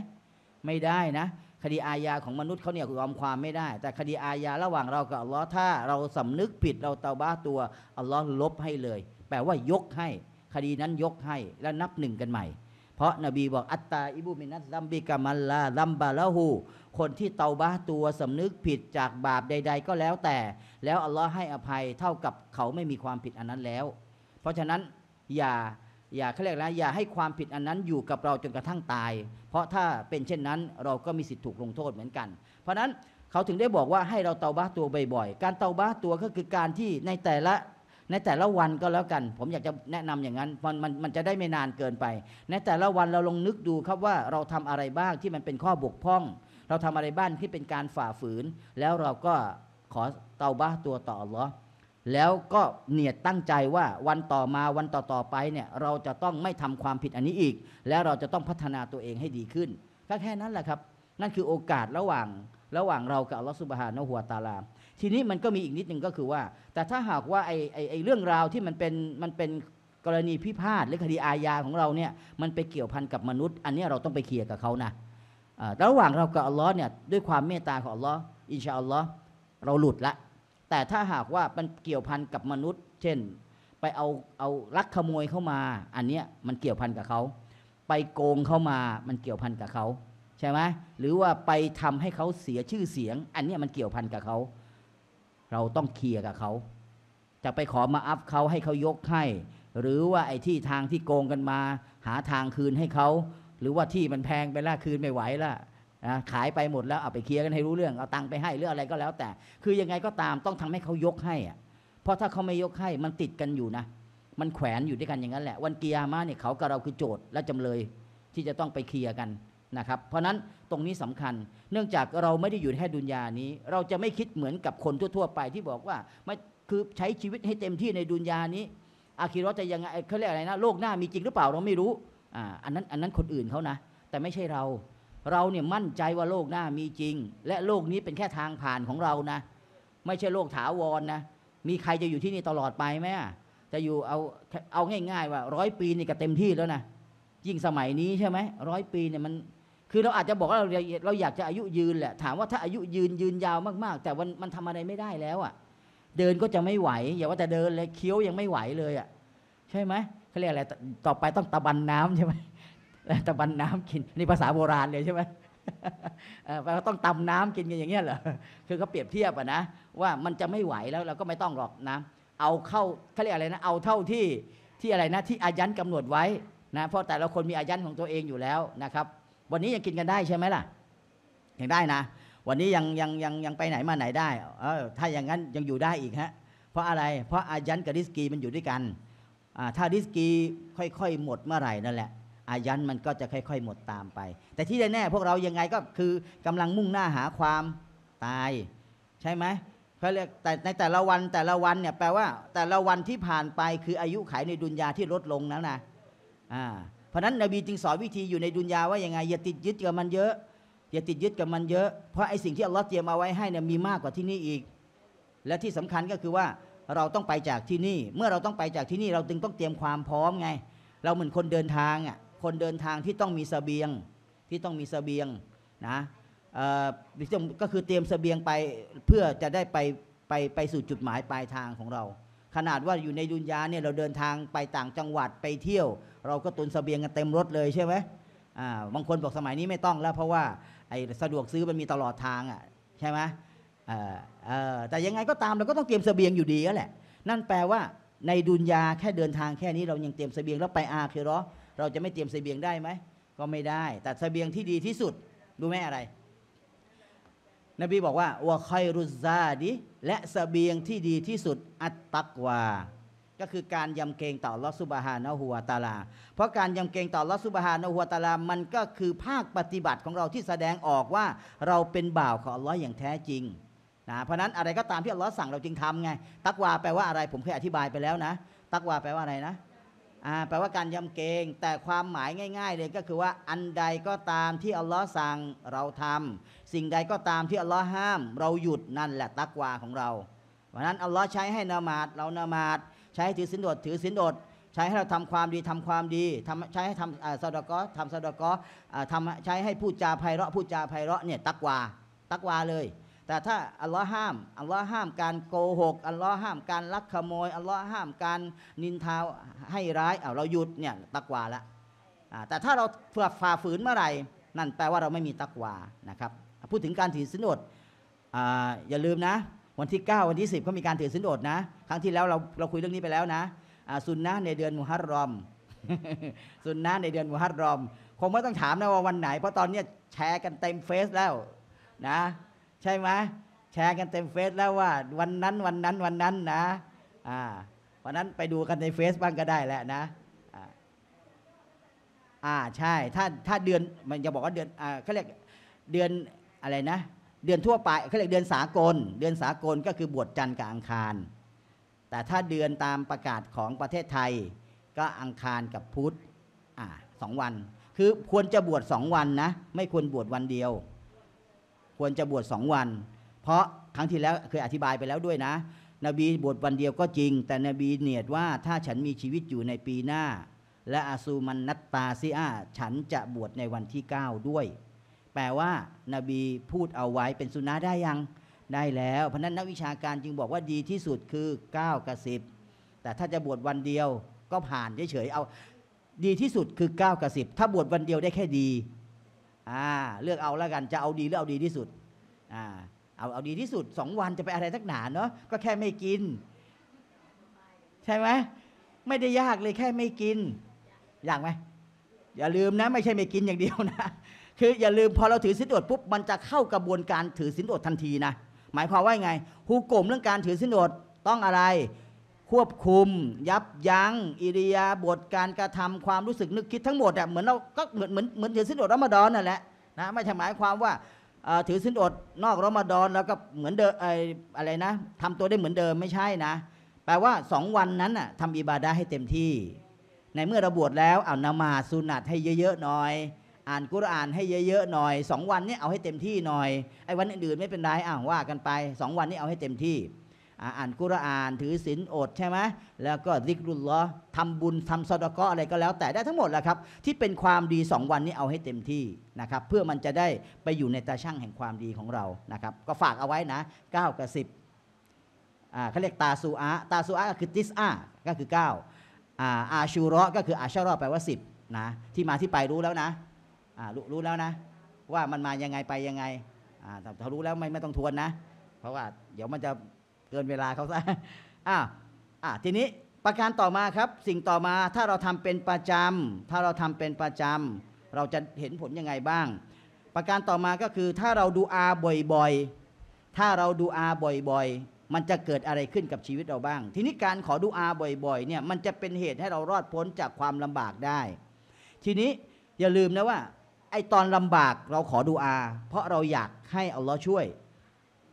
ไม่ได้นะคดีอาญาของมนุษย์เขาเนี่ยยอมความไม่ได้ แต่คดีอาญาระหว่างเรากับอัลลอฮ์ถ้าเราสำนึกผิดเราเตาบ้าตัวอัลลอฮ์ลบให้เลย แปลว่ายกให้ คดีนั้นยกให้และนับหนึ่งกันใหม่เพราะนบีบอกอัตตาอิบูมินัสซัมบิกามัลลาซัมบาละหูคนที่เตาบ้าตัวสำนึกผิดจากบาปใด ๆ ก็แล้วแต่ แล้วอัลลอฮ์ให้อภัยเท่ากับเขาไม่มีความผิดอันนั้นแล้ว เพราะฉะนั้นอย่าอย่าเขาเรียกแล้วอย่าให้ความผิดอันนั้นอยู่กับเราจนกระทั่งตาย เพราะถ้าเป็นเช่นนั้น เราก็มีสิทธิถูกลงโทษเหมือนกันเพราะนั้นเขาถึงได้บอกว่าให้เราเตาบ้าตัวบ่อยๆการเตาบ้าตัวก็คือการที่ในแต่ละในแต่ละวันก็แล้วกัน ผมอยากจะแนะนำอย่างนั้นมันมันมันจะได้ไม่นานเกินไป ในแต่ละวันเราลองนึกดูครับว่าเราทำอะไรบ้างที่มันเป็นข้อบกพร่อง เราทำอะไรบ้างที่เป็นการฝ่าฝืน แล้วเราก็ขอเตาบ้าตัวต่อหรอแล้วก็เนียดตั้งใจว่าวันต่อมาวันต่อต่อไปเนี่ยเราจะต้องไม่ทำความผิดอันนี้อีก และเราจะต้องพัฒนาตัวเองให้ดีขึ้นก็แค่นั้นแหละครับนั่นคือโอกาสระหว่างระหว่างเรากับอัลลอฮฺสุบฮานะหัวตาลาทีนี้มันก็มีอีกนิดนึงก็คือว่า แต่ถ้าหากว่าไอ้ไอ้ไอเรื่องราวที่มันเป็นมันเป็นกรณีพิพาทหรือคดีอาญาของเราเนี่ย มันไปเกี่ยวพันกับมนุษย์ อันนี้เราต้องไปเคลียร์กับเขานะระหว่างเรากับอัลลอฮ์เนี่ยด้วยความเมตตาของอัลลอฮ์อินชาอัลลอฮ์เราหลุดละแต่ถ้าหากว่ามันเกี่ยวพันกับมนุษย์ เช่น ไปเอาเอาลักขโมยเข้ามา อันเนี้ยมันเกี่ยวพันกับเขา ไปโกงเข้ามา มันเกี่ยวพันกับเขา ใช่ไหม หรือว่าไปทำให้เขาเสียชื่อเสียง อันเนี้ยมันเกี่ยวพันกับเขา เราต้องเคลียร์กับเขา จะไปขอมาอัพเขาให้เขายกให้ หรือว่าไอ้ที่ทางที่โกงกันมา หาทางคืนให้เขา หรือว่าที่มันแพงไปละคืนไม่ไหวละนะขายไปหมดแล้วเอาไปเคลียร์กันให้รู้เรื่องเอาตังค์ไปให้หรืออะไรก็แล้วแต่ คือยังไงก็ตามต้องทำให้เขายกให้อะเพราะถ้าเขาไม่ยกให้มันติดกันอยู่นะมันแขวนอยู่ด้วยกันอย่างนั้นแหละ วันเกียร์มาเนี่ยเขากับเราคือโจทย์และจำเลย ที่จะต้องไปเคลียร์กันนะครับเพราะนั้นตรงนี้สำคัญเนื่องจากเราไม่ได้อยู่แค่ดุนยานี้ เราจะไม่คิดเหมือนกับคนทั่ว ๆ ไปที่บอกว่าไม่คือใช้ชีวิตให้เต็มที่ในดุนยานี้ อาคิรอจะยังไงเขาเรียกอะไรนะโลกหน้ามีจริงหรือเปล่าเราไม่รู้อ่าอันนั้นอันนั้นคนอื่นเขานะ แต่ไม่ใช่เราเราเนี่ยมั่นใจว่าโลกหน้ามีจริง และโลกนี้เป็นแค่ทางผ่านของเรานะไม่ใช่โลกถาวรนนะมีใครจะอยู่ที่นี่ตลอดไปไหมจะอยู่เอาเอาง่ายๆว่าร้อยปีนี่ก็เต็มที่แล้วนะยิ่งสมัยนี้ใช่ไหมร้อยปีเนี่ยมัน คือเราอาจจะบอกว่าเราเราอยากจะอายุยืนแหละถามว่าถ้าอายุยืนยืนยาวมากๆ แต่มันมันทำอะไรไม่ได้แล้วอะ่ะ เดินก็จะไม่ไหวอย่าว่าแต่เดินเลยเคี้ยวยังไม่ไหวเลยอะ่ะใช่ไหมเขาเรียกอะไรต่อไปต้องตะบันน้ำใช่ไหมตะบันน้ำกินนี่ภาษาโบราณเลยใช่ไหมเราต้องตำน้ำกินกันอย่างเงี้ยเหรอ คือเขาเปรียบเทียบอะนะว่ามันจะไม่ไหวแล้วเราก็ไม่ต้องหรอกนะ เอาเข้าเขาเรียกอะไรนะ เอาเท่าที่ที่อะไรนะ ที่อายันกำหนดไว้นะ เพราะแต่ละคนมีอายันของตัวเองอยู่แล้วนะครับ วันนี้ยังกินกันได้ใช่ไหมล่ะ ยังได้นะ วันนี้ยังยังยังยังไปไหนมาไหนได้เออถ้าอย่างนั้นยังอยู่ได้อีกฮะ เพราะอะไร เพราะอายันกับริสกีมันอยู่ด้วยกัน ถ้าริสกีค่อยๆหมดเมื่อไหร่นั่นแหละอายันมันก็จะค่อย ๆ หมดตามไป แต่ที่แน่ๆพวกเรายังไงก็คือกำลังมุ่งหน้าหาความตาย ใช่ไหมเขาเรียกแต่ในแต่ละวันแต่ละวันเนี่ยแปลว่าแต่ละวันที่ผ่านไป คืออายุขัยในดุนยาที่ลดลงแล้วนะอ่าเพราะนั้นนบีจึงสอนวิธีอยู่ในดุนยาว่ายังไงอย่าติดยึดกับมันเยอะ อย่าติดยึดกับมันเยอะ เพราะไอ้สิ่งที่อัลลอฮ์เตรียมเอาไว้ให้เนี่ยมีมากกว่าที่นี่อีก และที่สำคัญก็คือว่า เราต้องไปจากที่นี่ เมื่อเราต้องไปจากที่นี่เราจึงต้องเตรียมความพร้อมไง เราเหมือนคนเดินทางอ่ะคนเดินทางที่ต้องมีสเสบียงที่ต้องมีสเสบียงนะก็คือเตรียมสเสบียงไปเพื่อจะได้ไปไปไปสู่จุดหมายปลายทางของเรา ขนาดว่าอยู่ในดุนยาเนี่ยเราเดินทางไปต่างจังหวัดไปเที่ยว เราก็ตุนสเสบียงกันเต็มรถเลยใช่ไหมบางคนบอกสมัยนี้ไม่ต้องแล้วเพราะว่าไอ้สะดวกซื้อมันมีตลอดทางอ่ะใช่ไหมแต่ยังไงก็ตามเราก็ต้องเตรียมสเสบียงอยู่ดีก็แหละนั่นแปลว่าในดุนยาแค่เดินทางแค่นี้เรายังเตรียมสเสบียงแล้วไปอาคือรอเราจะไม่เตรียมเสบียงได้ไหมก็ไม่ได้ แต่เสบียงที่ดีที่สุดดูไหมอะไรนบีบอกว่าวะอครุซาดิและสเสบียงที่ดีที่สุดอัตตักวา ก็คือการยำเกรงต่อลอสุบฮานะหัวตาลาเพราะการยำเกรงต่อลอสุบฮานะหัวตาลามันก็คือภาคปฏิบัติของเราที่แสดงออกว่า เราเป็นบ่าวของอัลลอฮ์อย่างแท้จริงนะเพราะนั้นอะไรก็ตามที่อัลลอฮ์สั่งเราจึงทำไงตักวาแปลว่าอะไร ผมเคยอธิบายไปแล้วนะ ตักวาแปลว่าอะไรนะแปลว่าการยำเกรงแต่ความหมายง่าย ๆ เลยก็คือว่าอันใดก็ตามที่อัลลอฮ์สั่งเราทำ สิ่งใดก็ตามที่อัลลอฮ์ห้ามเราหยุดนั่นแหละตักวาของเราเพราะนั้นอัลลอฮ์ใช้ให้นามาดเรานามาดใช้ให้ถือสินอดถือสินอดใช้ให้เราทำความดีทำความดีทำใช้ให้ทำซาดกอทำซาดกอทำใช้ให้พูดจาไพเราะพูดจาไพเราะเนี่ยตักวาตักวาเลยแต่ถ้าอัลลอฮ์ห้ามอัลลอฮ์ห้ามการโกหก อัลลอฮ์ห้ามการลักขโมย อัลลอฮ์ห้ามการนินทาให้ร้ายเอาเราหยุดเนี่ยตักวาละแต่ถ้าเราเฝ่าฝืนเมื่อไหร่ นั่นแปลว่าเราไม่มีตักวานะครับ พูดถึงการถือสินอดอย่าลืมนะ วันที่ 9 วันที่10เขามีการถือสินอดนะ ครั้งที่แล้วเราเราคุยเรื่องนี้ไปแล้วนะสุนนะในเดือนมุฮัรรอมสุนนะในเดือนมุฮัรรอมคงไม่ต้องถามนะว่าวันไหนเพราะตอนนี้แชร์กันเต็มเฟซแล้วนะใช่ไหมแชร์กันเต็มเฟซแล้วว่า วันนั้นวันนั้นวันนั้นนะอ่าวันนั้นไปดูกันในเฟซบ้างก็ได้แหละนะอ่าใช่ถ้าถ้าเดือนมันจะบอกว่าเดือนอ่าเขาเรียกเดือนอะไรนะ เดือนทั่วไปเขาเรียกเดือนสากล เดือนสากลก็คือบวชจันทร์กับอังคารแต่ถ้าเดือนตามประกาศของประเทศไทย ก็อังคารกับพุธอ่าสองวัน คือควรจะบวชสองวันนะ ไม่ควรบวชวันเดียวควรจะบวชสองวัน เพราะครั้งที่แล้วเคยอธิบายไปแล้วด้วยนะ นบีบวชวันเดียวก็จริง แต่นบีเนียดว่าถ้าฉันมีชีวิตอยู่ในปีหน้า และอาซูมันนัตตาซีอา ฉันจะบวชในวันที่ 9 ด้วย แปลว่านาบีพูดเอาไว้เป็นสุนนะได้ยัง ได้แล้ว เพราะนั้นนักวิชาการจึงบอกว่าดีที่สุดคือ9กับ10แต่ถ้าจะบวชวันเดียวก็ผ่านเฉยๆเอา ดีที่สุดคือ9กับ10ถ้าบวชวันเดียวได้แค่ดีอ่าเลือกเอาแล้วกันจะเอาดีหรือเอาดีที่สุดอ่าเอาเอาดีที่สุดสองวันจะไปอะไรสักหนาเนาะก็แค่ไม่กิน ใช่ไหมไม่ได้ยากเลยแค่ไม่กิน อยากไหมอย่าลืมนะไม่ใช่ไม่กินอย่างเดียวนะคืออย่าลืมพอเราถือสินอดปุ๊บมันจะเข้ากระบวนการถือสินอดทันทีนะหมายความว่าไงฮูกกลมเรื่องการถือสินอดต้องอะไรควบคุม ยับยัง้งอิริยาบถการกระทำความรู้สึกนึกคิดทั้งหมดอะเหมือนเราก็เหมือนเหมือนเหมือนถือสินอดรอมฎอนนั่นแหละนะไม่ใช่หมายความว่าถือสินอดนอกรอมฎอนแล้วก็เหมือนเดิมอะไรนะทำตัวได้เหมือนเดิมไม่ใช่นะ แปลว่าสองวันนั้นอ่ะทำอิบาดาให้เต็มที่ ในเมื่อเราบวชแล้วเอานามาสุนัตให้เยอะๆหน่อย อ่านกุรอานให้เยอะๆหน่อยสองวันนี้เอาให้เต็มที่หน่อยไอ้วันอื่นๆไม่เป็นไรอ้าวว่ากันไปสองวันนี้เอาให้เต็มที่อ่านกุรอานถือศีลอดใช่ไหมแล้วก็ริกรุลลอทำบุญทำซอดก็อะไรก็แล้วแต่ได้ทั้งหมดแหละครับ ที่เป็นความดี2วันนี้เอาให้เต็มที่นะครับ เพื่อมันจะได้ไปอยู่ในตาช่างแห่งความดีของเรานะครับ ก็ฝากเอาไว้นะ 9 กับ10อ่าเขาเรียกตาซูอาตาซูอาก็คือติสอาก็คือ 9อ่าอาชูรอก็คืออาชารอแปลว่า10นะที่มาที่ไปรู้แล้วนะอ่ารรู้แล้วนะ ว่ามันมายังไงไปยังไงอ่าถ้ารู้แล้วไม่ไม่ต้องทวนนะเพราะว่าเดี๋ยวมันจะเกินเวลาเขาซะอ่าอ่าทีนี้ประการต่อมาครับสิ่งต่อมาถ้าเราทำเป็นประจำถ้าเราทำเป็นประจำเราจะเห็นผลยังไงบ้าง ประการต่อมาก็คือถ้าเราดูอา บ่อยๆถ้าเราดูอา บ่อยๆ มันจะเกิดอะไรขึ้นกับชีวิตเราบ้าง ทีนี้การขอดูอา บ่อยๆเนี่ยมันจะเป็นเหตุให้เรารอดพ้นจากความลำบากได้ ทีนี้อย่าลืมนะว่า ไอตอนลำบากเราขอดูอาเพราะเราอยากให้อัลลอฮ์ช่วย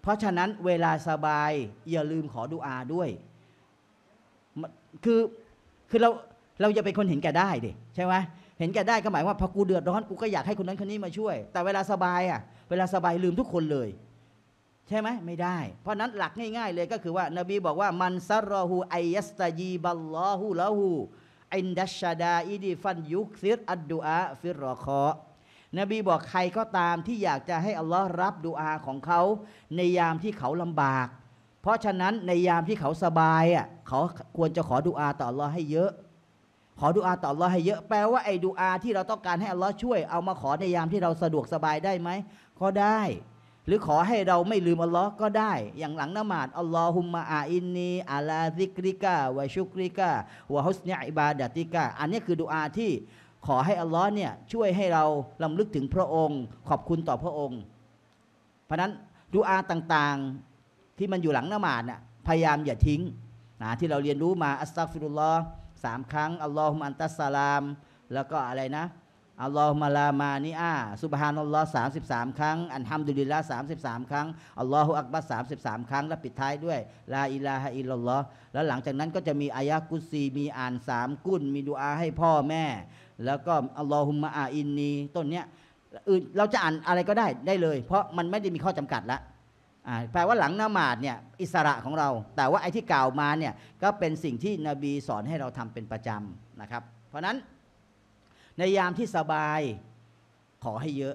ราะฉะนั้นเวลาสบายอย่าลืมขอดุอาด้วยคือคือเราเราจะเป็นคนเห็นแก่ได้ดิใช่ไหมเห็นแก่ได้ก็หมายว่าพอกูเดือดร้อนกู ก็อยากให้คนนั้นคนนี้มาช่วยแต่ เวลาสบายอ่ะเวลาสบายลืมทุกคนเลย ใช่ไหมไม่ได้ เพราะนั้นหลักง่าย ๆเลยก็คือว่านบีบอกว่ามันซารอูไอยัสตายีบัลลอฮูละหูอินดัชดาอิดีฟันยุคซิรอัดดูอาฟิรรอคอนบีบอกใครก็ตามที่อยากจะให้อัลลอฮ์รับดูอาของเขาในยามที่เขาลำบาก เพราะฉะนั้นในยามที่เขาสบายอ่ะเขาควรจะขอดูอาต่ออัลลอฮ์ให้เยอะ ขอดูอาต่ออัลลอฮ์ให้เยอะแปลว่าไอ้ดูอาที่เราต้องการให้อัลลอฮ์ช่วยเอามาขอในยามที่เราสะดวกสบายได้ไหมก็ได้ หรือขอให้เราไม่ลืมอัลลอฮ์ก็ได้ อย่างหลังนมาดอัลลอฮุมมาอาอินนีอาลาซิกริกาวะชุกริกาวะฮุสเนอิบาดติกาอันนี้คือดุอาที่ขอให้อัลลอฮ์เนี่ยช่วยให้เราลำลึกถึงพระองค์ ขอบคุณต่อพระองค์ เพราะนั้นดูอาต่างๆที่มันอยู่หลังหน้ามาดน่ะพยายามอย่าทิ้งนะที่เราเรียนรู้มาอัสตัฟิรุลลอฮ์สามครั้งอัลลอฮุมอันตัสสลามแล้วก็อะไรนะอัลลอฮุมะลามานีอาสุบฮานัลลอฮ์สามสิบสามครั้ง อันฮัมดุลิลละสามสิบสามครั้ง อัลลอฮุอักบัสสามสิบสามครั้ง และปิดท้ายด้วย ลาอิลาฮะอิลลอฮ์แล้วหลังจากนั้นก็จะมีอายะกุซีมีอ่านสามกุนมีดูอาให้พ่อแม่ แล้วก็อัลลอฮุมะอาอินนี ต้นเนี้ยอื่นเราจะอ่านอะไรก็ได้ได้เลย เพราะมันไม่ได้มีข้อจำกัดละแปลว่าหลังนมาดเนี่ย อิสระของเรา แต่ว่าไอ้ที่กล่าวมาเนี่ย ก็เป็นสิ่งที่นบีสอนให้เราทำเป็นประจำนะครับ เพราะนั้นในยามที่สบายขอให้เยอะ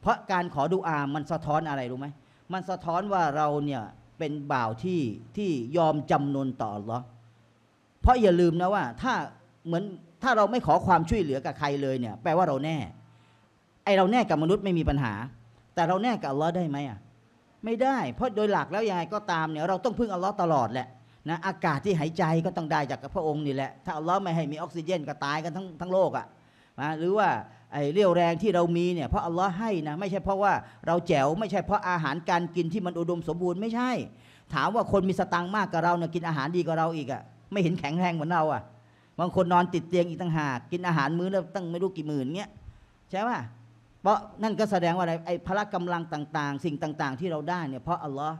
เพราะการขอดุอามันสะท้อนอะไรรู้ไหมมันสะท้อนว่าเราเนี่ยเป็นบ่าวที่ที่ยอมจำนนต่อหรอเพราะอย่าลืมนะว่าถ้าเหมือนถ้าเราไม่ขอความช่วยเหลือกับใครเลยเนี่ยแปลว่าเราแน่ไอเราแน่กับมนุษย์ไม่มีปัญหา แต่เราแน่กับอัลลอฮ์ได้ไหมอ่ะไม่ได้ เพราะโดยหลักแล้วยังไงก็ตามเนี่ยเราต้องพึ่งอัลลอฮ์ตลอดแหละนะอากาศที่หายใจก็ต้องได้จากพระองค์นี่แหละถ้าอัลลอฮ์ไม่ให้มีออกซิเจนก็ตายกันทั้งทั้งโลกอะ่ะนะหรือว่าไอ้เรี่ยวแรงที่เรามีเนี่ยเพราะอัลลอฮ์ให้นะ ไม่ใช่เพราะว่าเราแจ๋วไม่ใช่เพราะอาหารการกินที่มันอุดมสมบูรณ์ไม่ใช่ ถามว่าคนมีสตังมากกว่าเราเนี่ยกินอาหารดีกว่าเราอีกอะ่ะไม่เห็นแข็งแรงเหมือนเราอะ่ะบางคนนอนติดเตียงอีกต่างหากกินอาหารมื้อแล้วตั้งไม่รู้กี่หมื่นเงี้ยใช่ป่ะเพราะนั่นก็แสดงว่าอะไรไอ้พละกำลังต่างๆ สิ่งต่าง ๆที่เราได้เนี่ยเพราะอัลลอฮ์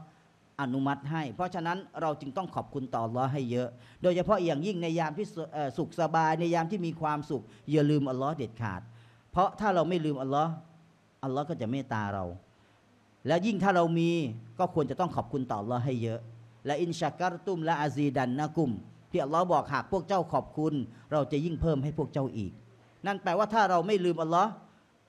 อนุมัติให้ เพราะฉะนั้นเราจึงต้องขอบคุณต่อรอให้เยอะ โดยเฉพาะอย่างยิ่งในยามที่สุขสบายในยามที่มีความสุขอย่าลืมอัลลอฮ์เด็ดขาด เพราะถ้าเราไม่ลืมอัลลอฮ์อัลลอฮ์ก็จะเมตตาเรา และยิ่งถ้าเรามีก็ควรจะต้องขอบคุณต่อรอให้เยอะ และอินชักรตุมและอาซีดันนะกุมที่อัลลอฮ์บอกหากพวกเจ้าขอบคุณ เราจะยิ่งเพิ่มให้พวกเจ้าอีก นั่นแปลว่าถ้าเราไม่ลืมอัลลอฮ์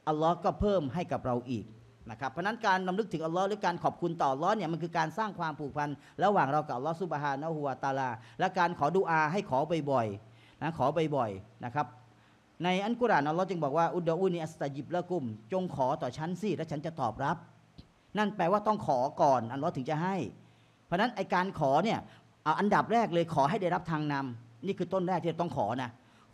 อัลลอฮ์ก็เพิ่มให้กับเราอีกนะครับเพราะนั้นการนำลึกถึงอัลลอฮ์หรือการขอบคุณต่ออัลลอฮ์เนี่ยมันคือการสร้างความผูกพันระหว่างเรากับอัลลอฮ์ซุบฮานะฮูวาตาลาและการขอดุอาให้ขอบ่อยๆนะขอบ่อยๆนะครับ ในอันกุรานอัลลอฮ์จึงบอกว่าอุดอุนีอัสตายิบละกุมจงขอต่อฉันสิและฉันจะตอบรับ นั่นแปลว่าต้องขอก่อน อัลลอฮ์ถึงจะให้ เพราะนั้นไอการขอเนี่ยเอาอันดับแรกเลยขอให้ได้รับทางนำ นี่คือต้นแรกที่ต้องขอนะ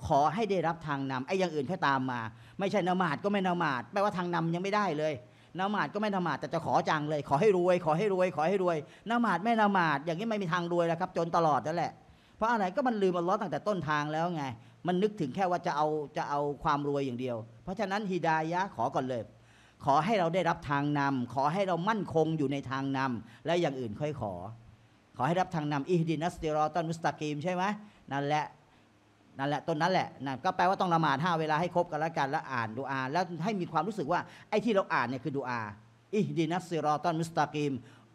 ขอให้ได้รับทางนำไอ้อย่างอื่นแค่ตามมา ไม่ใช่นามาดก็ไม่นามาดแปลว่าทางนำยังไม่ได้เลยนามาดก็ไม่นามาดแต่จะขอจังเลย ขอให้รวย ขอให้รวย ขอให้รวยนามาดไม่นามาดอย่างนี้ไม่มีทางรวยแล้วครับ จนตลอดนั่นแหละ เพราะอะไรก็มันลืมอัลลอฮ์ตั้งแต่ต้นทางแล้วไง มันนึกถึงแค่ว่าจะเอาจะเอาความรวยอย่างเดียว เพราะฉะนั้นฮิดายะขอก่อนเลย ขอให้เราได้รับทางนำขอให้เรามั่นคงอยู่ในทางนำและอย่างอื่นค่อยขอ ขอให้รับทางนำอิฮดินัสติรอตันมุสตากีมใช่ไหมนั่นแหละนั่นแหละต้นนั้นแหละนะก็แปลว่าต้องละหมาดห้าเวลาให้ครบกันละกันและอ่านดูอาแล้วให้มีความรู้สึกว่า ไอ้ที่เราอ่านเนี่ยคือดูอาอิฮดีนัสซิรอตันมุสตากิม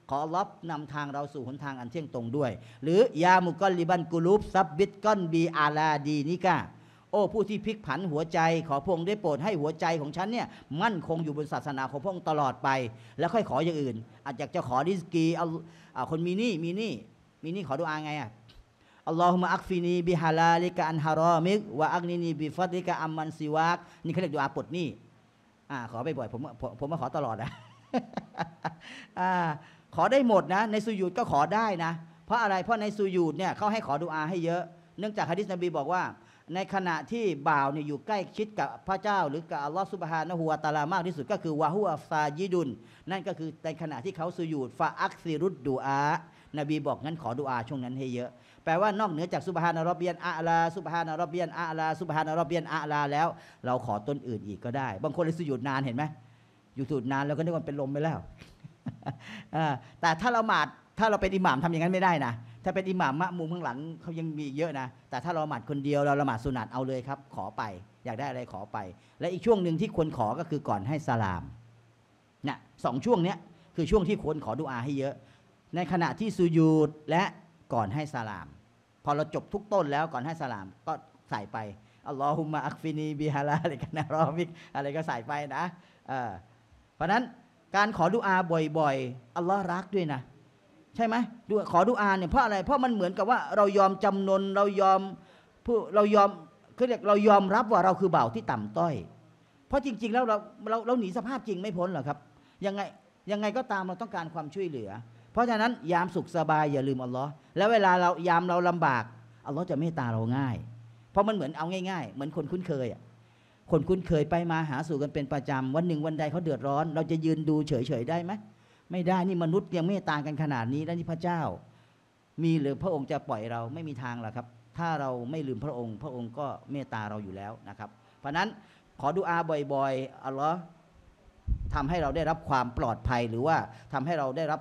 ขอรับนำทางเราสู่หนทางอันเที่ยงตรงด้วย หรือยามุกอลิบันกุลูบซับบิดกอนบีอาลาดีนิกาโอ้ผู้ที่พลิกผันหัวใจ ขอพง์ได้โปรดให้หัวใจของฉันเนี่ยมั่นคงอยู่บนศาสนาของพระงตลอดไป แล้วค่อยขออย่างอื่น อาจจะจะขอดิสกีเอาคนมีนี่มีนี่มีนี่ขอดูอาไงอ่ะอัลลอฮุมะอักฟินีบิฮาลาลิกะอันฮารอมิก วะอักนินีบิฟัดลิกะอัมมันซิวากนี่เขาเรียกดูอาปดนี่อ่าขอไปบ่อยผมผมมาขอตลอดนะอ่าขอได้หมดนะ ในสุยูดก็ขอได้นะ เพราะอะไร เพราะในสุยูดเนี่ยเขาให้ขอดุอาให้เยอะ เนื่องจากฮะดิษนบีบอกว่า ในขณะที่บ่าวเนี่ยอยู่ใกล้ชิดกับพระเจ้าหรือกับอัลลอฮฺสุบฮานะฮูวาตาลามากที่สุดก็คือวาฮูอัฟซายิดุน นั่นก็คือในขณะที่เขาสุยูดฟาอักซิรุดดูอานบีบอกงั้นขอดุอาช่วงนั้นให้เยอะแปลว่านอกเหนือจากสุบฮานารบเบียนอาลาสุบฮานารบเบียนอาลาสุบฮานารบเบียนอาลาแล้ว เราขอต้นอื่นอีกก็ได้ บางคนเลยสุญูดนานเห็นไหมอยู่สุดนานแล้วก็นึกว่าเป็นลมไปแล้วแต่ถ้าเราหมาดถ้าเราเป็นอิหม่ามทำอย่างนั้นไม่ได้นะถ้าเป็นอิหม่ามมะมุมข้างหลังเขายังมีเยอะนะแต่ถ้าเราหมาดคนเดียวเราละหมาดสุนัตเอาเลยครับ ขอไป อยากได้อะไรขอไป และอีกช่วงหนึ่งที่ควรขอก็คือก่อนให้สลามนะสองช่วงเนี้ยคือช่วงที่ควรขอดุอาให้เยอะ ในขณะที่สุญูดและก่อนให้สลามพอเราจบทุกต้นแล้วก่อนให้สลาม ก็ใส่ไป อัลลอฮุมะอักฟินี บิฮาลาอะไรกันนะรอมิกอะไรก็ใส่ไปนะเออเพราะนั้นการขอดุอาบ่อย ๆอัลลอฮ์รักด้วยนะใช่ไหมดูขอดุอาเนี่ยเพราะอะไร เพราะมันเหมือนกับว่าเรายอมจำนนเรายอมผู้เรายอมคือเรียกเรายอมรับว่าเราคือเบาที่ต่ำต้อยเพราะจริงๆแล้วเราเราเราหนีสภาพจริงไม่พ้นหรอกครับยังไงยังไงก็ตามเราต้องการความช่วยเหลือเพราะฉะนั้นยามสุขสบายอย่าลืมอัลลอฮ์แล้วเวลาเรายามเราลำบากอัลลอฮ์จะเมตตาเราง่าย เพราะมันเหมือนเอาง่ายๆ เหมือนคนคุ้นเคยอ่ะคนคุ้นเคยไปมาหาสู่กันเป็นประจำวันหนึ่งวันใดเขาเดือดร้อน เราจะยืนดูเฉยๆได้ไหมไม่ได้นี่มนุษย์ยังเมตตากันขนาดนี้แล้วนี่พระเจ้า มีหรือพระองค์จะปล่อยเราไม่มีทางหรอกครับ ถ้าเราไม่ลืมพระองค์ พระองค์ก็เมตตาเราอยู่แล้วนะครับ เพราะนั้นขอดูอาบ่อยๆอัลลอฮ์ทำให้เราได้รับความปลอดภัยหรือว่าทำให้เราได้รับ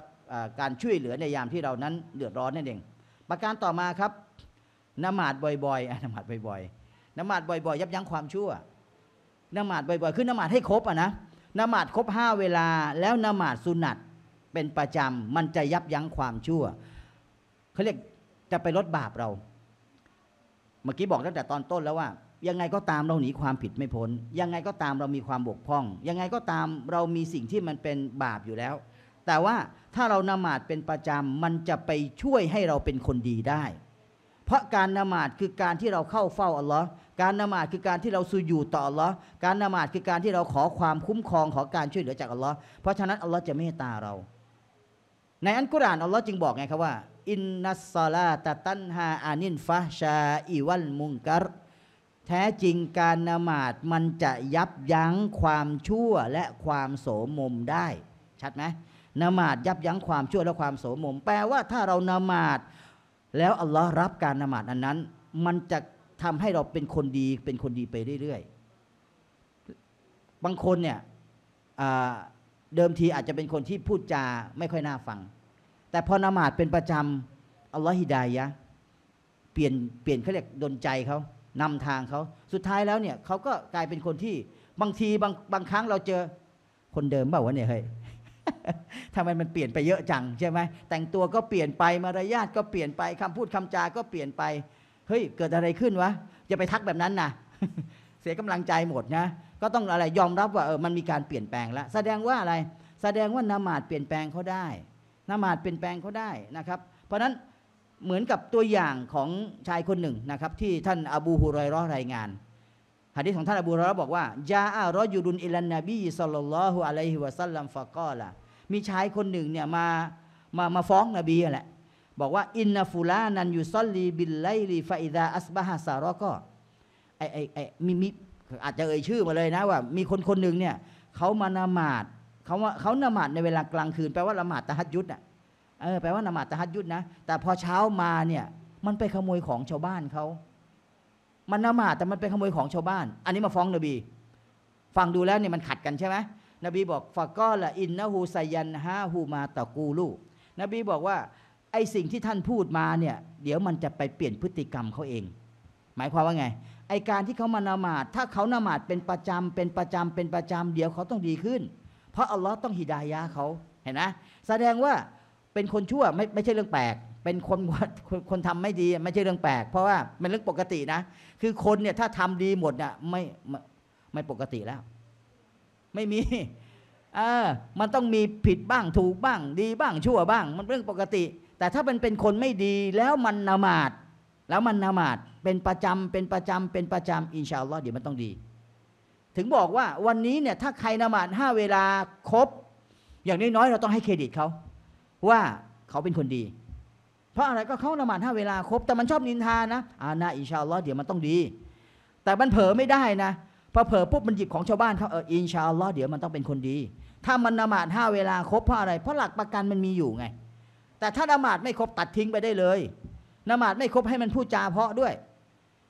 การช่วยเหลือในยามที่เรานั้นเดือดร้อนนั่นเองประการต่อมาครับนมาดบ่อยๆนมาดบ่อยๆนมาดบ่อย ๆ ยับยั้งความชั่วนมาดบ่อยๆคือนมาดให้ครบอ่ะนะนมาดครบห้าเวลาแล้วนมาดสุนัตเป็นประจำมันจะยับยั้งความชั่วเขาเรียกจะไปลดบาปเรา เมื่อกี้บอกตั้งแต่ตอนต้นแล้วว่า ยังไงก็ตามเราหนีความผิดไม่พ้นยังไงก็ตามเรามีความบกพร่อง ยังไงก็ตามเรามีสิ่งที่มันเป็นบาปอยู่แล้วแต่ว่าถ้าเรานมาดเป็นประจำมันจะไปช่วยให้เราเป็นคนดีได้ เพราะการนมาดคือการที่เราเข้าเฝ้าอัลลอฮ์การนมาดคือการที่เราสุยู่ต่ออัลลอฮ์การนมาดคือการที่เราขอความคุ้มครองขอการช่วยเหลือจากอัลลอฮ์เพราะฉะนั้นอัลลอฮ์จะเมตตาเรา ในอันกุรอานอัลลอฮ์จึงบอกไงครับว่า อินนัสซาลาตตันฮาอานินฟะชาอิวันมุงกัรแท้จริงการนมาดมันจะยับยั้งความชั่วและความโสมมได้ ชัดไหมนมาดยับยั้งความชั่วและความโสมม แปลว่าถ้าเรานมาดแล้วอัลลอฮ์รับการนมาดอันนั้น มันจะทำให้เราเป็นคนดีเป็นคนดีไปเรื่อยๆบางคนเนี่ยเดิมทีอาจจะเป็นคนที่พูดจาไม่ค่อยน่าฟัง แต่พอนมาดเป็นประจำอัลลอฮ์ฮิดายะเปลี่ยนเปลี่ยนเขาเรียกดนใจเขานำทางเขาสุดท้ายแล้วเนี่ยเขาก็กลายเป็นคนที่บางทีบางบางครั้งเราเจอคนเดิมเปล่าวะเนี่ยเฮ้ยทำไมมันเปลี่ยนไปเยอะจังใช่ไหมแต่งตัวก็เปลี่ยนไปมารยาทก็เปลี่ยนไปคำพูดคำจา ก็เปลี่ยนไปเฮ้ยเกิดอะไรขึ้นวะอย่าไปทักแบบนั้นนะ เสียกำลังใจหมดนะก็ต้องอะไรยอมรับว่าเออมันมีการเปลี่ยนแปลงแล้วแสดงว่าอะไร แสดงว่านามาดเปลี่ยนแปลงเขาได้นามาดเปลี่ยนแปลงเขาได้นะครับ เพราะฉะนั้นเหมือนกับตัวอย่างของชายคนหนึ่งนะครับ ที่ท่านอบูฮุรอยรอรายงานะดิษของท่านอบูฮุรอบอกว่ายาอารอยูรุนอิลันนบีสัลลัลลอฮุอะลัยฮิวะสัลลัมฟะกอละมีชายคนหนึ่งเนี่ยมามามาฟ้องนบีแหละบอกว่าอินนฟูลานันยูซอลลีบิลไลลีฟาอิดาอัสบะฮะซารอก็ไอไอไอมีมีอาจจะเอ่ยชื่อมาเลยนะว่า มีคนคนหนึ่งเนี่ยเขามานมาดเขาว่าเขานมาดในเวลากลางคืนแปลว่าละหมาดตะฮัดยุดอ่ะเออแปลว่านหมาดตะฮัดยุดนะแต่พอเช้ามาเนี่ยมันไปขโมยของชาวบ้านเขามันนหมาดแต่มันเป็นขโมยของชาวบ้าน อันนี้มาฟ้องนบี ฟังดูแล้วเนี่ยมันขัดกันใช่ไหมนบีบอกฟัก็ละอินนะฮูไซยันฮาฮูมาตะกูลู นบีบอกว่า ไอสิ่งที่ท่านพูดมาเนี่ยเดี๋ยวมันจะไปเปลี่ยนพฤติกรรมเขาเอง หมายความว่าไง ไอการที่เขามานามาด ถ้าเขานมาดเป็นประจำเป็นประจำเป็นประจำเดี๋ยวเขาต้องดีขึ้น เพราะอัลลอฮ์ต้องฮิดายะเขาเห็นนะ แสดงว่าเป็นคนชั่วไม่ไม่ใช่เรื่องแปลกเป็นคนคนทำไม่ดีไม่ใช่เรื่องแปลก เพราะว่ามันเรื่องปกตินะ คือคนเนี่ยถ้าทำดีหมดเนี่ยไม่ไม่ปกติแล้ว ไม่มีเออมันต้องมีผิดบ้างถูกบ้างดีบ้าง ชั่วบ้าง มันเรื่องปกติ แต่ถ้ามันเป็นคนไม่ดีแล้วมันนามาดแล้วมันนามาดเป็นประจำเป็นประจำเป็นประจำอินชาอัลลอฮ์เดี๋ยวมันต้องดี ถึงบอกว่าวันนี้เนี่ย ถ้าใครนามาดห้าเวลาครบ อย่างน้อยๆเราต้องให้เครดิตเขาว่าเขาเป็นคนดีเพราะอะไรก็เขาละหมาดห้าเวลาครบ แต่มันชอบนินทานะอานาอินชาอัลลอฮ์เดี๋ยวมันต้องดี แต่มันเผลอไม่ได้นะพอเผลอปุ๊บมันหยิบของชาวบ้านเขาเอออินชาอัลลอฮ์เดี๋ยวมันต้องเป็นคนดี ถ้ามันละหมาดห้าเวลาครบเพราะอะไรเพราะหลักประกันมันมีอยู่ไง แต่ถ้าละหมาดไม่ครบตัดทิ้งไปได้เลยละหมาดไม่ครบให้มันพูดจาเพาะด้วย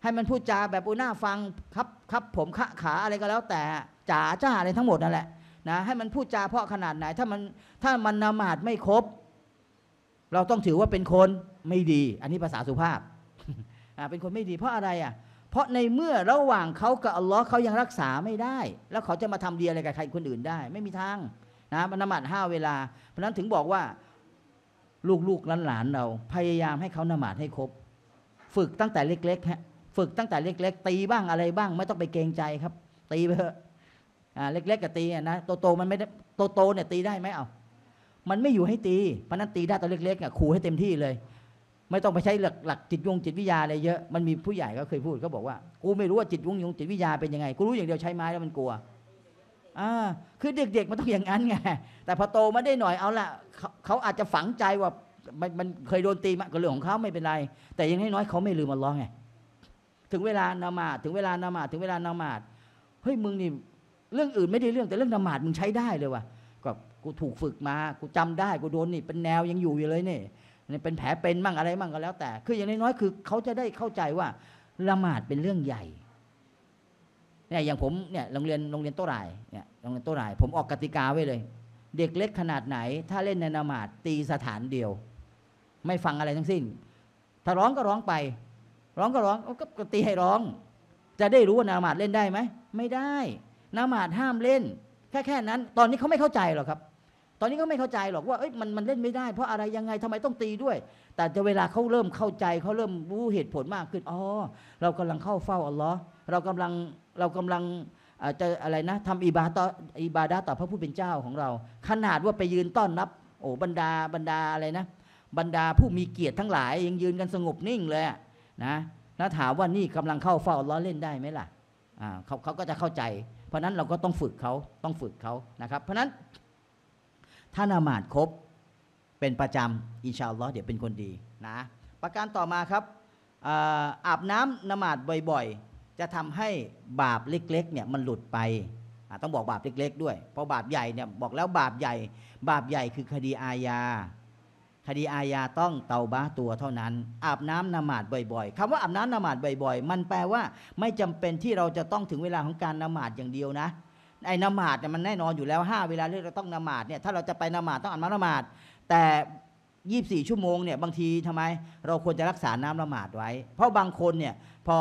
ให้มันพูดจาแบบอุน่าฟังครับครับผมขะขาอะไรก็แล้ว แต่จ๋าจ้าอะไรทั้งหมดนั่นแหละนะให้มันพูดจาเพาะขนาดไหนถ้ามันถ้ามันละหมาดไม่ครบเราต้องถือว่าเป็นคนไม่ดี อันนี้ภาษาสุภาพ เป็นคนไม่ดี เพราะอะไรอ่ะเพราะในเมื่อระหว่างเขากับอัลลอฮ์เขายังรักษาไม่ได้ แล้วเขาจะมาทำดีอะไรกับใครคนอื่นได้ ไม่มีทางนะมันนมัดห้าเวลา เพราะนั้นถึงบอกว่าลูกๆหลานๆเรา พยายามให้เขานมาดให้ครบ ฝึกตั้งแต่เล็กๆฮะฝึกตั้งแต่เล็ก ๆ ตีบ้างอะไรบ้าง ไม่ต้องไปเกรงใจครับ ตีไปเถอะเล็กๆกับตีนะโตๆมันไม่ได้โตๆเนี่ยตีได้ไหมเอามันไม่อยู่ให้ตี เพราะนั้นตีได้ตอนเล็กๆอ่ะขู่ให้เต็มที่เลย ไม่ต้องไปใช้หลักจิตวงจิตวิทยาอะไรเยอะ มันมีผู้ใหญ่ก็เคยพูดเขาบอกว่ากูไม่รู้ว่าจิตวงยงจิตวิทยาเป็นยังไง กูรู้อย่างเดียวใช้ไม้แล้วมันกลัวอ่าคือเด็กๆ มันต้องอย่างนั้นไง แต่พอโตมาได้หน่อยเอาละ เขาอาจจะฝังใจว่า มันมันเคยโดนตีมาก็เรื่องของเขาไม่เป็นไร แต่ยังให้น้อยเขาไม่ลืมมันร้องไง ถึงเวลานามาถึงเวลานามาถึงเวลานามาเฮ้ยมึงนี่เรื่องอื่นไม่ได้เรื่องแต่เรื่องนามาดมึงใช้ได้เลยว่ะกูถูกฝึกมา กูจำได้กูโดนนี่เป็นแนวยังอยู่อยู่เลยนี่นี่เป็นแผลเป็น มั่งอะไรมั่งก็แล้วแต่ คืออย่างน้อยๆคือเขาจะได้เข้าใจว่าละหมาดเป็นเรื่องใหญ่เนี่ยอย่างผมเนี่ยโรงเรียนโรงเรียนโต้ไหลเนี่ยโรงเรียนโต้ไหลผมออกกติกาไว้เลย เด็กเล็กขนาดไหน ถ้าเล่นในละหมาดตีสถานเดียว ไม่ฟังอะไรทั้งสิ้น ถ้าร้องก็ร้องไป ร้องก็ร้องก็ตีให้ร้อง จะได้รู้ว่านามาดเล่นได้ไหมไม่ได้นามาดห้ามเล่น แค่แค่นั้น ตอนนี้เขาไม่เข้าใจหรอกครับตอนนี้ก็ไม่เข้าใจหรอกว่าเอ้ยมันมันเล่นไม่ได้เพราะอะไรยังไงทำไมต้องตีด้วย แต่เวลาเขาเริ่มเข้าใจเขาเริ่มรู้เหตุผลมากขึ้นอ๋อเรากำลังเข้าเฝ้าอัลลอฮ์เรากำลังเรากำลังจะอะไรนะทำอิบาต่ออิบาดาต่อพระผู้เป็นเจ้าของเรา ขนาดว่าไปยืนต้อนรับ โอ้บรรดาบรรดาอะไรนะบรรดาผู้มีเกียรติทั้งหลายยังยืนกันสงบนิ่งเลยนะแล้วถามว่านี่กำลังเข้าเฝ้าล้อเล่นได้ไหมล่ะเขาเขาก็จะเข้าใจ เพราะนั้นเราก็ต้องฝึกเขาต้องฝึกเขานะครับ เพราะนั้นถ้านามาดครบเป็นประจำอินชาอัลลอฮ์เดี๋ยวเป็นคนดีนะประการต่อมาครับอาบน้ำนมาดบ่อยๆ จะทำให้บาปเล็กๆเนี่ยมันหลุดไปต้องบอกบาปเล็ก ๆ ด้วย เพราะบาปใหญ่เนี่ยบอกแล้วบาปใหญ่ บาปใหญ่คือคดีอาญาคดีอาญาต้องเตาบ้าตัวเท่านั้น อาบน้ำนมาดบ่อยๆคำว่าอาบน้ำนมาดบ่อย ๆ มันแปลว่าไม่จำเป็นที่เราจะต้องถึงเวลาของการนมาดอย่างเดียวนะไอ้นมาดเนี่ยมันแน่นอนอยู่แล้ว5เวลาที่เราต้องนมาดเนี่ยถ้าเราจะไปนมาดต้องอ่านมาละมาดแต่24ชั่วโมงเนี่ยบางทีทำไม เราควรจะรักษาน้ำละหมาดไว้ เพราะบางคนเนี่ยพอ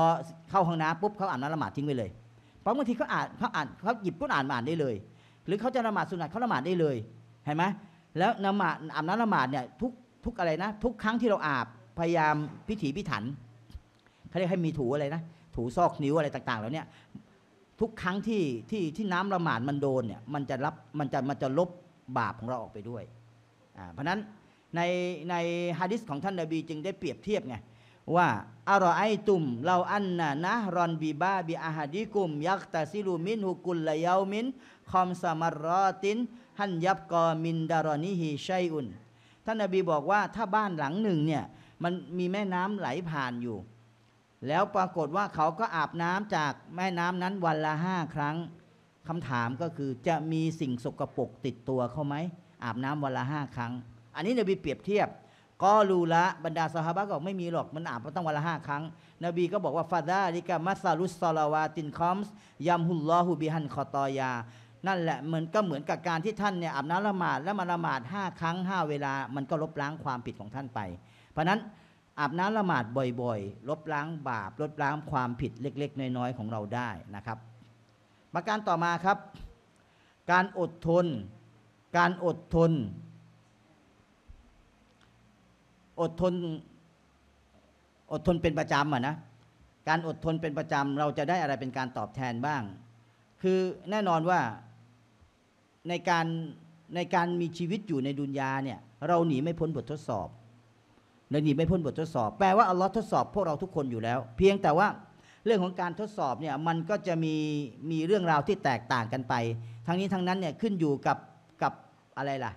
เข้าห้องน้ำปุ๊บเขาอ่านน้ำละหมาดทิ้งไปเลยเพราะบางทีเขาอ่านเขาอ่านเขาหยิบปุ้นอ่านอ่านได้เลย หรือเขาจะละหมาดสุนัตเขาละหมาดได้เลยเห็นไหมแล้วนมาดอานน้ำละหมาดเนี่ยทุกทุกอะไรนะ ทุกครั้งที่เราอาบพยายามพิถีพิถันเขาเรียกให้มีถูอะไรนะ ถูซอกนิ้วอะไรต่างๆ แล้วเนี่ยทุกครั้งที่ที่ที่น้ำละหมาดมันโดนเนี่ยมันจะรับมันจะมันจะลบบาปของเราออกไปด้วยอ่าเพราะนั้นในในฮะดิษของท่านนบีจึงได้เปรียบเทียบไงว่าอารอไอตุมเราอันนะนะรอนบีบาบีอาฮดิกุม ยักตาซิลูมินฮุกุลลายาวมินคอมสมารอตินฮันยับกอมินดารอนิฮีชัยอุนท่านนบีบอกว่าถ้าบ้านหลังหนึ่งเนี่ยมันมีแม่น้ำไหลผ่านอยู่แล้วปรากฏว่าเขาก็อาบน้ำจากแม่น้ำนั้นวันละห้าครั้งคำถามก็คือจะมีสิ่งสกปรกติดตัวเขาไหมอาบน้ำวันละห้าครั้ง อันนี้นบีเปรียบเทียบก็รูละบรรดาสหบัติก็ไม่มีหรอกมันอาบมันต้องวันละห้าครั้ง นบีก็บอกว่าฟาดาลิกามัสซาลุสซาลาวาตินคอมส์ยามฮุลลอฮูบิฮันคอตอยา นั่นแหละเหมือนก็เหมือนกับการที่ท่านเนี่ยอาบน้ำละหมาดแล้วมาละหมาดห้าครั้งห้าเวลา มันก็ลบล้างความผิดของท่านไป เพราะนั้นอาบน้ำละหมาดบ่อยๆ ลบล้างบาปลดล้างความผิดเล็กๆ น้อยๆ ของเราได้นะครับประการต่อมาครับ การอดทน การอดทน อดทน อดทนเป็นประจำอ่ะนะ การอดทนเป็นประจำเราจะได้อะไรเป็นการตอบแทนบ้าง คือแน่นอนว่าในการในการมีชีวิตอยู่ในดุนยาเนี่ยเราหนีไม่พ้นบททดสอบและหนีไม่พ้นบททดสอบ แปลว่าอัลลอฮ์ทดสอบพวกเราทุกคนอยู่แล้ว เพียงแต่ว่าเรื่องของการทดสอบเนี่ยมันก็จะมีมีเรื่องราวที่แตกต่างกันไป ทั้งนี้ทั้งนั้นเนี่ยขึ้นอยู่กับกับอะไรล่ะ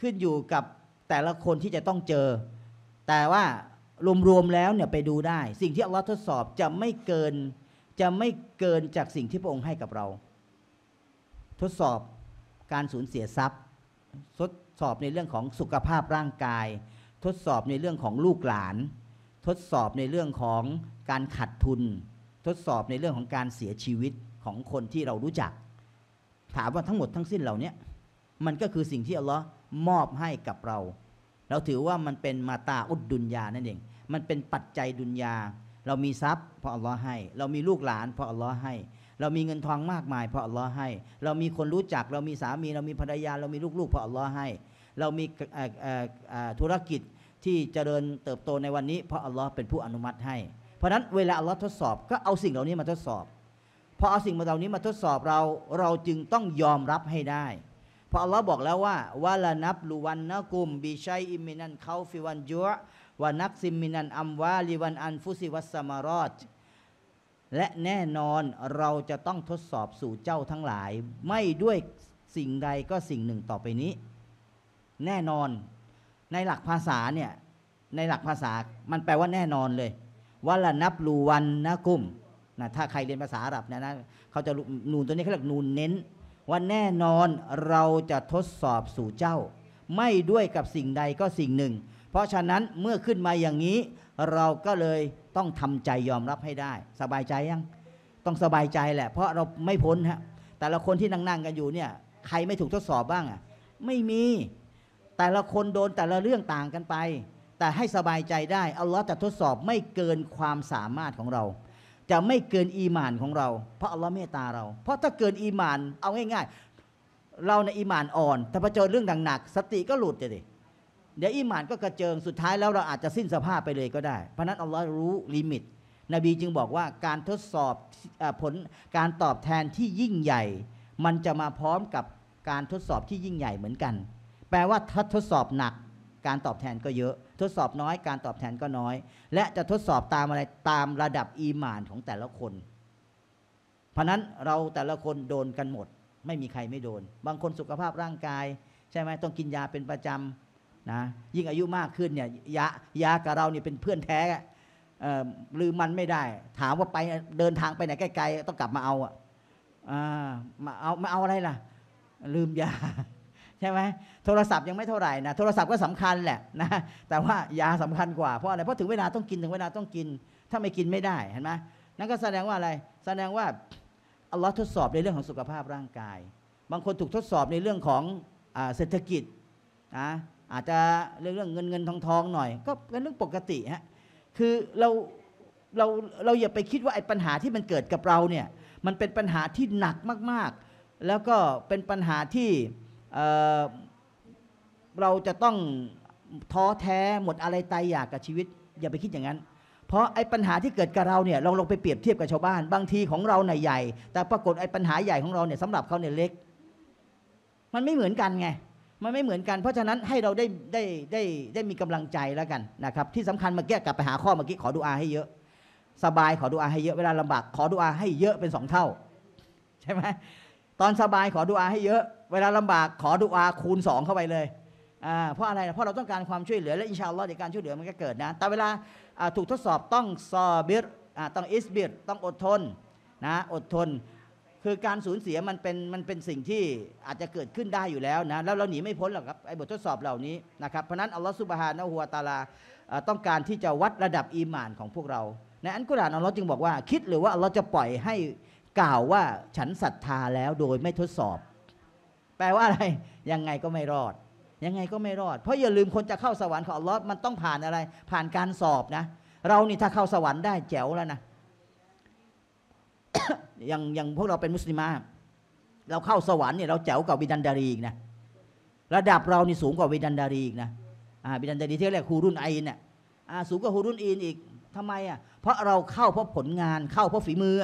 ขึ้นอยู่กับแต่ละคนที่จะต้องเจอ แต่ว่ารวมๆแล้วเนี่ยไปดูได้ สิ่งที่อัลลอฮ์ทดสอบจะไม่เกิน จะไม่เกินจากสิ่งที่พระองค์ให้กับเรา ทดสอบการสูญเสียทรัพย์ทดสอบในเรื่องของสุขภาพร่างกายทดสอบในเรื่องของลูกหลาน ทดสอบในเรื่องของการขาดทุน ทดสอบในเรื่องของการเสียชีวิตของคนที่เรารู้จัก ถามว่าทั้งหมดทั้งสิ้นเหล่านี้มันก็คือสิ่งที่อัลลอฮ์มอบให้กับเราเราถือว่ามันเป็นมาตาอุดดุนยานั่นเองมันเป็นปัจจัยดุนยาเรามีทรัพย์เพราะอัลลอฮ์ให้ เรามีลูกหลานเพราะอัลลอฮ์ให้ เรามีเงินทองมากมายเพราะอัลลอฮ์ให้ เรามีคนรู้จัก เรามีสามีเรามีภรรยา เรามีลูกๆเพราะอัลลอฮ์ให้ เรามีธุรกิจที่เจริญเติบโตในวันนี้เพราะอัลลอฮ์เป็นผู้อนุมัติให้ เพราะนั้นเวลาอัลลอฮ์ทดสอบก็เอาสิ่งเหล่านี้มาทดสอบพอเอาสิ่งเหล่านี้มาทดสอบเราเราจึงต้องยอมรับให้ได้ เพราะอัลลอฮ์บอกแล้วว่าวาลานับลูวันนะกุมบีชัยอิมินันเขาฟิวันยัววานักซิมินันอัมวาลิวันอันฟุซิวัสมารอดและแน่นอนเราจะต้องทดสอบสู่เจ้าทั้งหลาย ไม่ด้วยสิ่งใดก็สิ่งหนึ่งต่อไปนี้ แน่นอนในหลักภาษาเนี่ยในหลักภาษามันแปลว่าแน่นอนเลยว่าละนับลูวันนะกุ้มนะถ้าใครเรียนภาษาอาหับนะนะเขาจะนูนตัวนี้เขาเรียกนูนเน้น ว่าแน่นอนเราจะทดสอบสู่เจ้า ไม่ด้วยกับสิ่งใดก็สิ่งหนึ่ง เพราะฉะนั้นเมื่อขึ้นมาอย่างนี้ เราก็เลยต้องทำใจยอมรับให้ได้ สบายใจยังต้องสบายใจแหละเพราะเราไม่พ้นฮะแต่ละคนที่นั่งๆกันอยู่เนี่ย ใครไม่ถูกทดสอบบ้างอ่ะไม่มีแต่ละคนโดนแต่ละเรื่องต่างกันไป แต่ให้สบายใจได้ อัลลอฮ์จะทดสอบไม่เกินความสามารถของเรา จะไม่เกินอีหมานของเรา เพราะอัลลอฮ์เมตตาเรา เพราะถ้าเกินอีหมาน เอาง่ายๆ เราในอีหมานอ่อน ถ้าเผชิญเรื่องหนัก สติก็หลุดเลยเดี๋ยวอีหมานก็กระเจิง สุดท้ายแล้วเราอาจจะสิ้นสภาพไปเลยก็ได้ เพราะนั้นอัลลอฮ์รู้ลิมิต นบีจึงบอกว่าการทดสอบผลการตอบแทนที่ยิ่งใหญ่ มันจะมาพร้อมกับการทดสอบที่ยิ่งใหญ่เหมือนกันแปลว่าถ้าทดสอบหนักการตอบแทนก็เยอะ ทดสอบน้อยการตอบแทนก็น้อย และจะทดสอบตามอะไรตามระดับอีหมานของแต่ละคน เพราะนั้นเราแต่ละคนโดนกันหมด ไม่มีใครไม่โดน บางคนสุขภาพร่างกาย ใช่ไหมต้องกินยาเป็นประจำนะยิ่งอายุมากขึ้นเนี่ยยายากับเราเนี่ยเป็นเพื่อนแท้ลืมมันไม่ได้ ถามว่าไปเดินทางไปไหนไกลๆต้องกลับมาเอาอ่ะมาเอามาเอาอะไรล่ะ ลืมยาช่ไหมโทรศัพท์ยังไม่เท่าไหร่นะโทรศัพท์ก็สำคัญแหละนะแต่ว่ายาสำคัญกว่า เพราะอะไรเพราะถึงเวลาต้องกินถึงเวลาต้องกิน ถ้าไม่กินไม่ได้เห็นไหมนั่นก็แสดงว่าอะไรแสดงว่าอัลลอฮ์ทดสอบในเรื่องของสุขภาพร่างกาย บางคนถูกทดสอบในเรื่องของเศรษฐกิจนะอาจจะเรื่องเงินเงินทองทองหน่อย ก็เป็นเรื่องปกติฮะคือเราเราเราอย่าไปคิดว่าไอ้ปัญหาที่มันเกิดกับเราเนี่ยมันเป็นปัญหาที่หนักมากๆ แล้วก็เป็นปัญหาที่เราจะต้องท้อแท้หมดอะไรตายอยากกับชีวิต อย่าไปคิดอย่างนั้น เพราะไอ้ปัญหาที่เกิดกับเราเนี่ยลองลองไปเปรียบเทียบกับชาวบ้านบางทีของเราในใหญ่แต่ปรากฏไอ้ปัญหาใหญ่ของเราเนี่ยสำหรับเขาเนี่ยเล็ก มันไม่เหมือนกันไงมันไม่เหมือนกัน เพราะฉะนั้นให้เราได้ได้ได้ได้มีกำลังใจแล้วกันนะครับ ที่สำคัญมาแก้กลับไปหาข้อเมื่อกี้ขอดูอาให้เยอะ สบายขอดูอาให้เยอะเวลาลำบากขอดูอาให้เยอะเป็นสองเท่าใช่ไหมตอนสบายขอดูอาให้เยอะเวลาลำบากขอดุอาคูณ2เข้าไปเลย เพราะอะไรเพราะเราต้องการความช่วยเหลือและอินชาอัลลอฮ์ในการช่วยเหลือมันก็เกิดนะ แต่เวลาถูกทดสอบต้องซอบิรต้องอิสบิรต้องอดทนนะ อดทน คือการสูญเสียมันเป็นมันเป็นสิ่งที่อาจจะเกิดขึ้นได้อยู่แล้วนะ แล้วเราหนีไม่พ้นหรอกครับไอ้บททดสอบเหล่านี้นะครับ เพราะนั้นอัลลอฮฺสุบฮานะฮัวตาลาต้องการที่จะวัดระดับอีมานของพวกเรา ในอันกุรอานอัลลอฮ์จึงบอกว่าคิดหรือว่าอัลลอฮจะปล่อยให้กล่าวว่าฉันศรัทธาแล้วโดยไม่ทดสอบแปลว่าอะไรยังไงก็ไม่รอด ยังไงก็ไม่รอดเพราะอย่าลืมคนจะเข้าสวรรค์ของอัลลอฮ์มันต้องผ่านอะไร ผ่านการสอบนะเรานี่ถ้าเข้าสวรรค์ได้แจ๋วแล้วนะอย่างอย่างพวกเราเป็นมุสลิมาเราเข้าสวรรค์เนี่ยเราแจ๋วกว่าวิดันดารีอีกนะระดับเรานี่สูงกว่าวิดันดารีอีกนะอ่าวิดันดารีที่เรียกฮูรุนไอเนี่ยอ่าสูงกว่าฮูรุนอินอีกทำไมอ่ะ เพราะเราเข้าเพราะผลงานเข้าเพราะฝีมือ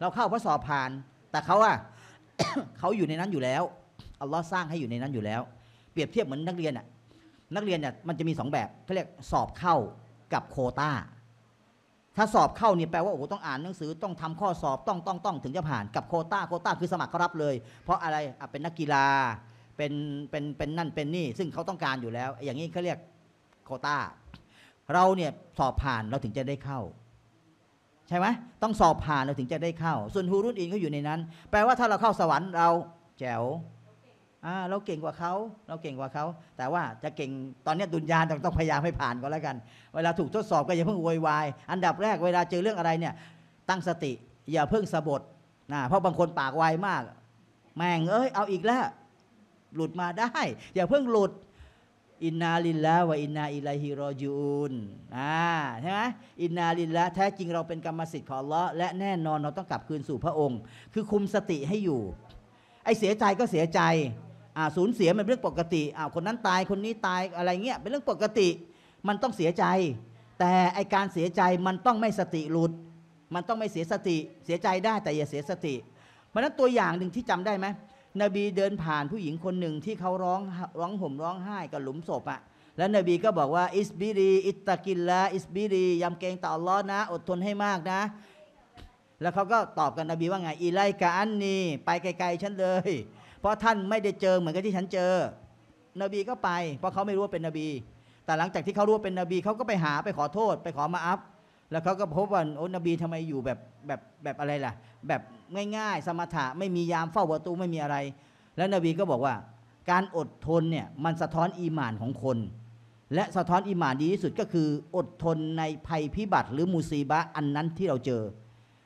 เราเข้าเพราะสอบผ่าน แต่เขาอ่ะเขาอยู่ในนั้นอยู่แล้วอัลลอฮ์สร้างให้อยู่ในนั้นอยู่แล้ว เปรียบเทียบเหมือนนักเรียนน่ะนักเรียนเนี่ยมันจะมีสองแบบเขาเรียกสอบเข้ากับโคตาถ้าสอบเข้านี่แปลว่าโอ้ต้องอ่านหนังสือต้องทำข้อสอบต้องต้องต้องถึงจะผ่านกับโคตาโคตาคือสมัครเขารับเลย เพราะอะไรอ่ะเป็นนักกีฬาเป็นเป็นเป็นนั่นเป็นนี่ซึ่งเขาต้องการอยู่แล้ว อย่างนี้เขาเรียกโคตาเราเนี่ยสอบผ่านเราถึงจะได้เข้าใช่ไหมต้องสอบผ่านเราถึงจะได้เข้าส่วนฮูรุนอินก็อยู่ในนั้น แปลว่าถ้าเราเข้าสวรรค์เราแจ๋วเราเก่งกว่าเขา เราเก่งกว่าเขา แต่ว่าจะเก่ง ตอนนี้ดุนยาต้องพยายามให้ผ่านก็แล้วกัน เวลาถูกทดสอบ ก็อย่าเพิ่งโวยวาย อันดับแรกเวลาเจอเรื่องอะไรเนี่ย ตั้งสติอย่าเพิ่งสะบดนะเพราะบางคนปากไวมาก แม่งเอ้ยเอาอีกแล้ว หลุดมาได้ อย่าเพิ่งหลุด อินนาลิลละวะอินนาอิลัยฮิรอยูนอ่าใช่ไหมอินนาลิลละแท้จริงเราเป็นกรรมสิทธิ์ของละและแน่นอนเราต้องกลับคืนสู่พระองค์ คือคุมสติให้อยู่ไอเสียใจก็เสียใจาสูญเสียมันเป็นเรื่องปกติอ่าคนนั้นตายคนนี้ตายอะไรเงี้ยเป็นเรื่องปกติมันต้องเสียใจ แต่ไอการเสียใจมันต้องไม่สติหลุด มันต้องไม่เสียสติเสียใจได้แต่อย่าเสียสติ เพราะนั้นตัวอย่างหนึ่งที่จำได้ไหมนบีเดินผ่านผู้หญิงคนหนึ่งที่เขาร้องร้องห่มร้องไห้กับหลุมศพอะแล้วนบีก็บอกว่าอิสบิรีอิตตะกินละอิสบิรียำเกงต่อร้อนนะ อดทนให้มากนะ แล้วเขาก็ตอบกันนบีว่าไงอีไลกาอันนีไปไกลๆฉันเลยเพราะท่านไม่ได้เจอเหมือนกับที่ฉันเจอ นบีก็ไป เพราะเขาไม่รู้ว่าเป็นนบี แต่หลังจากที่เขารู้ว่าเป็นนบีเขาก็ไปหาไปขอโทษ ไปขอมาอัพแล้วเขาก็พบว่าโอ้นบีทำไมอยู่แบบแบบแบบอะไรล่ะ แบบง่ายๆสมถะไม่มียามเฝ้าประตูไม่มีอะไร แล้วนบีก็บอกว่า การอดทนเนี่ยมันสะท้อนอีหมานของคน และสะท้อนอิหมานดีที่สุดก็คืออดทนในภัยพิบัติหรือมูซีบะอันนั้นที่เราเจอ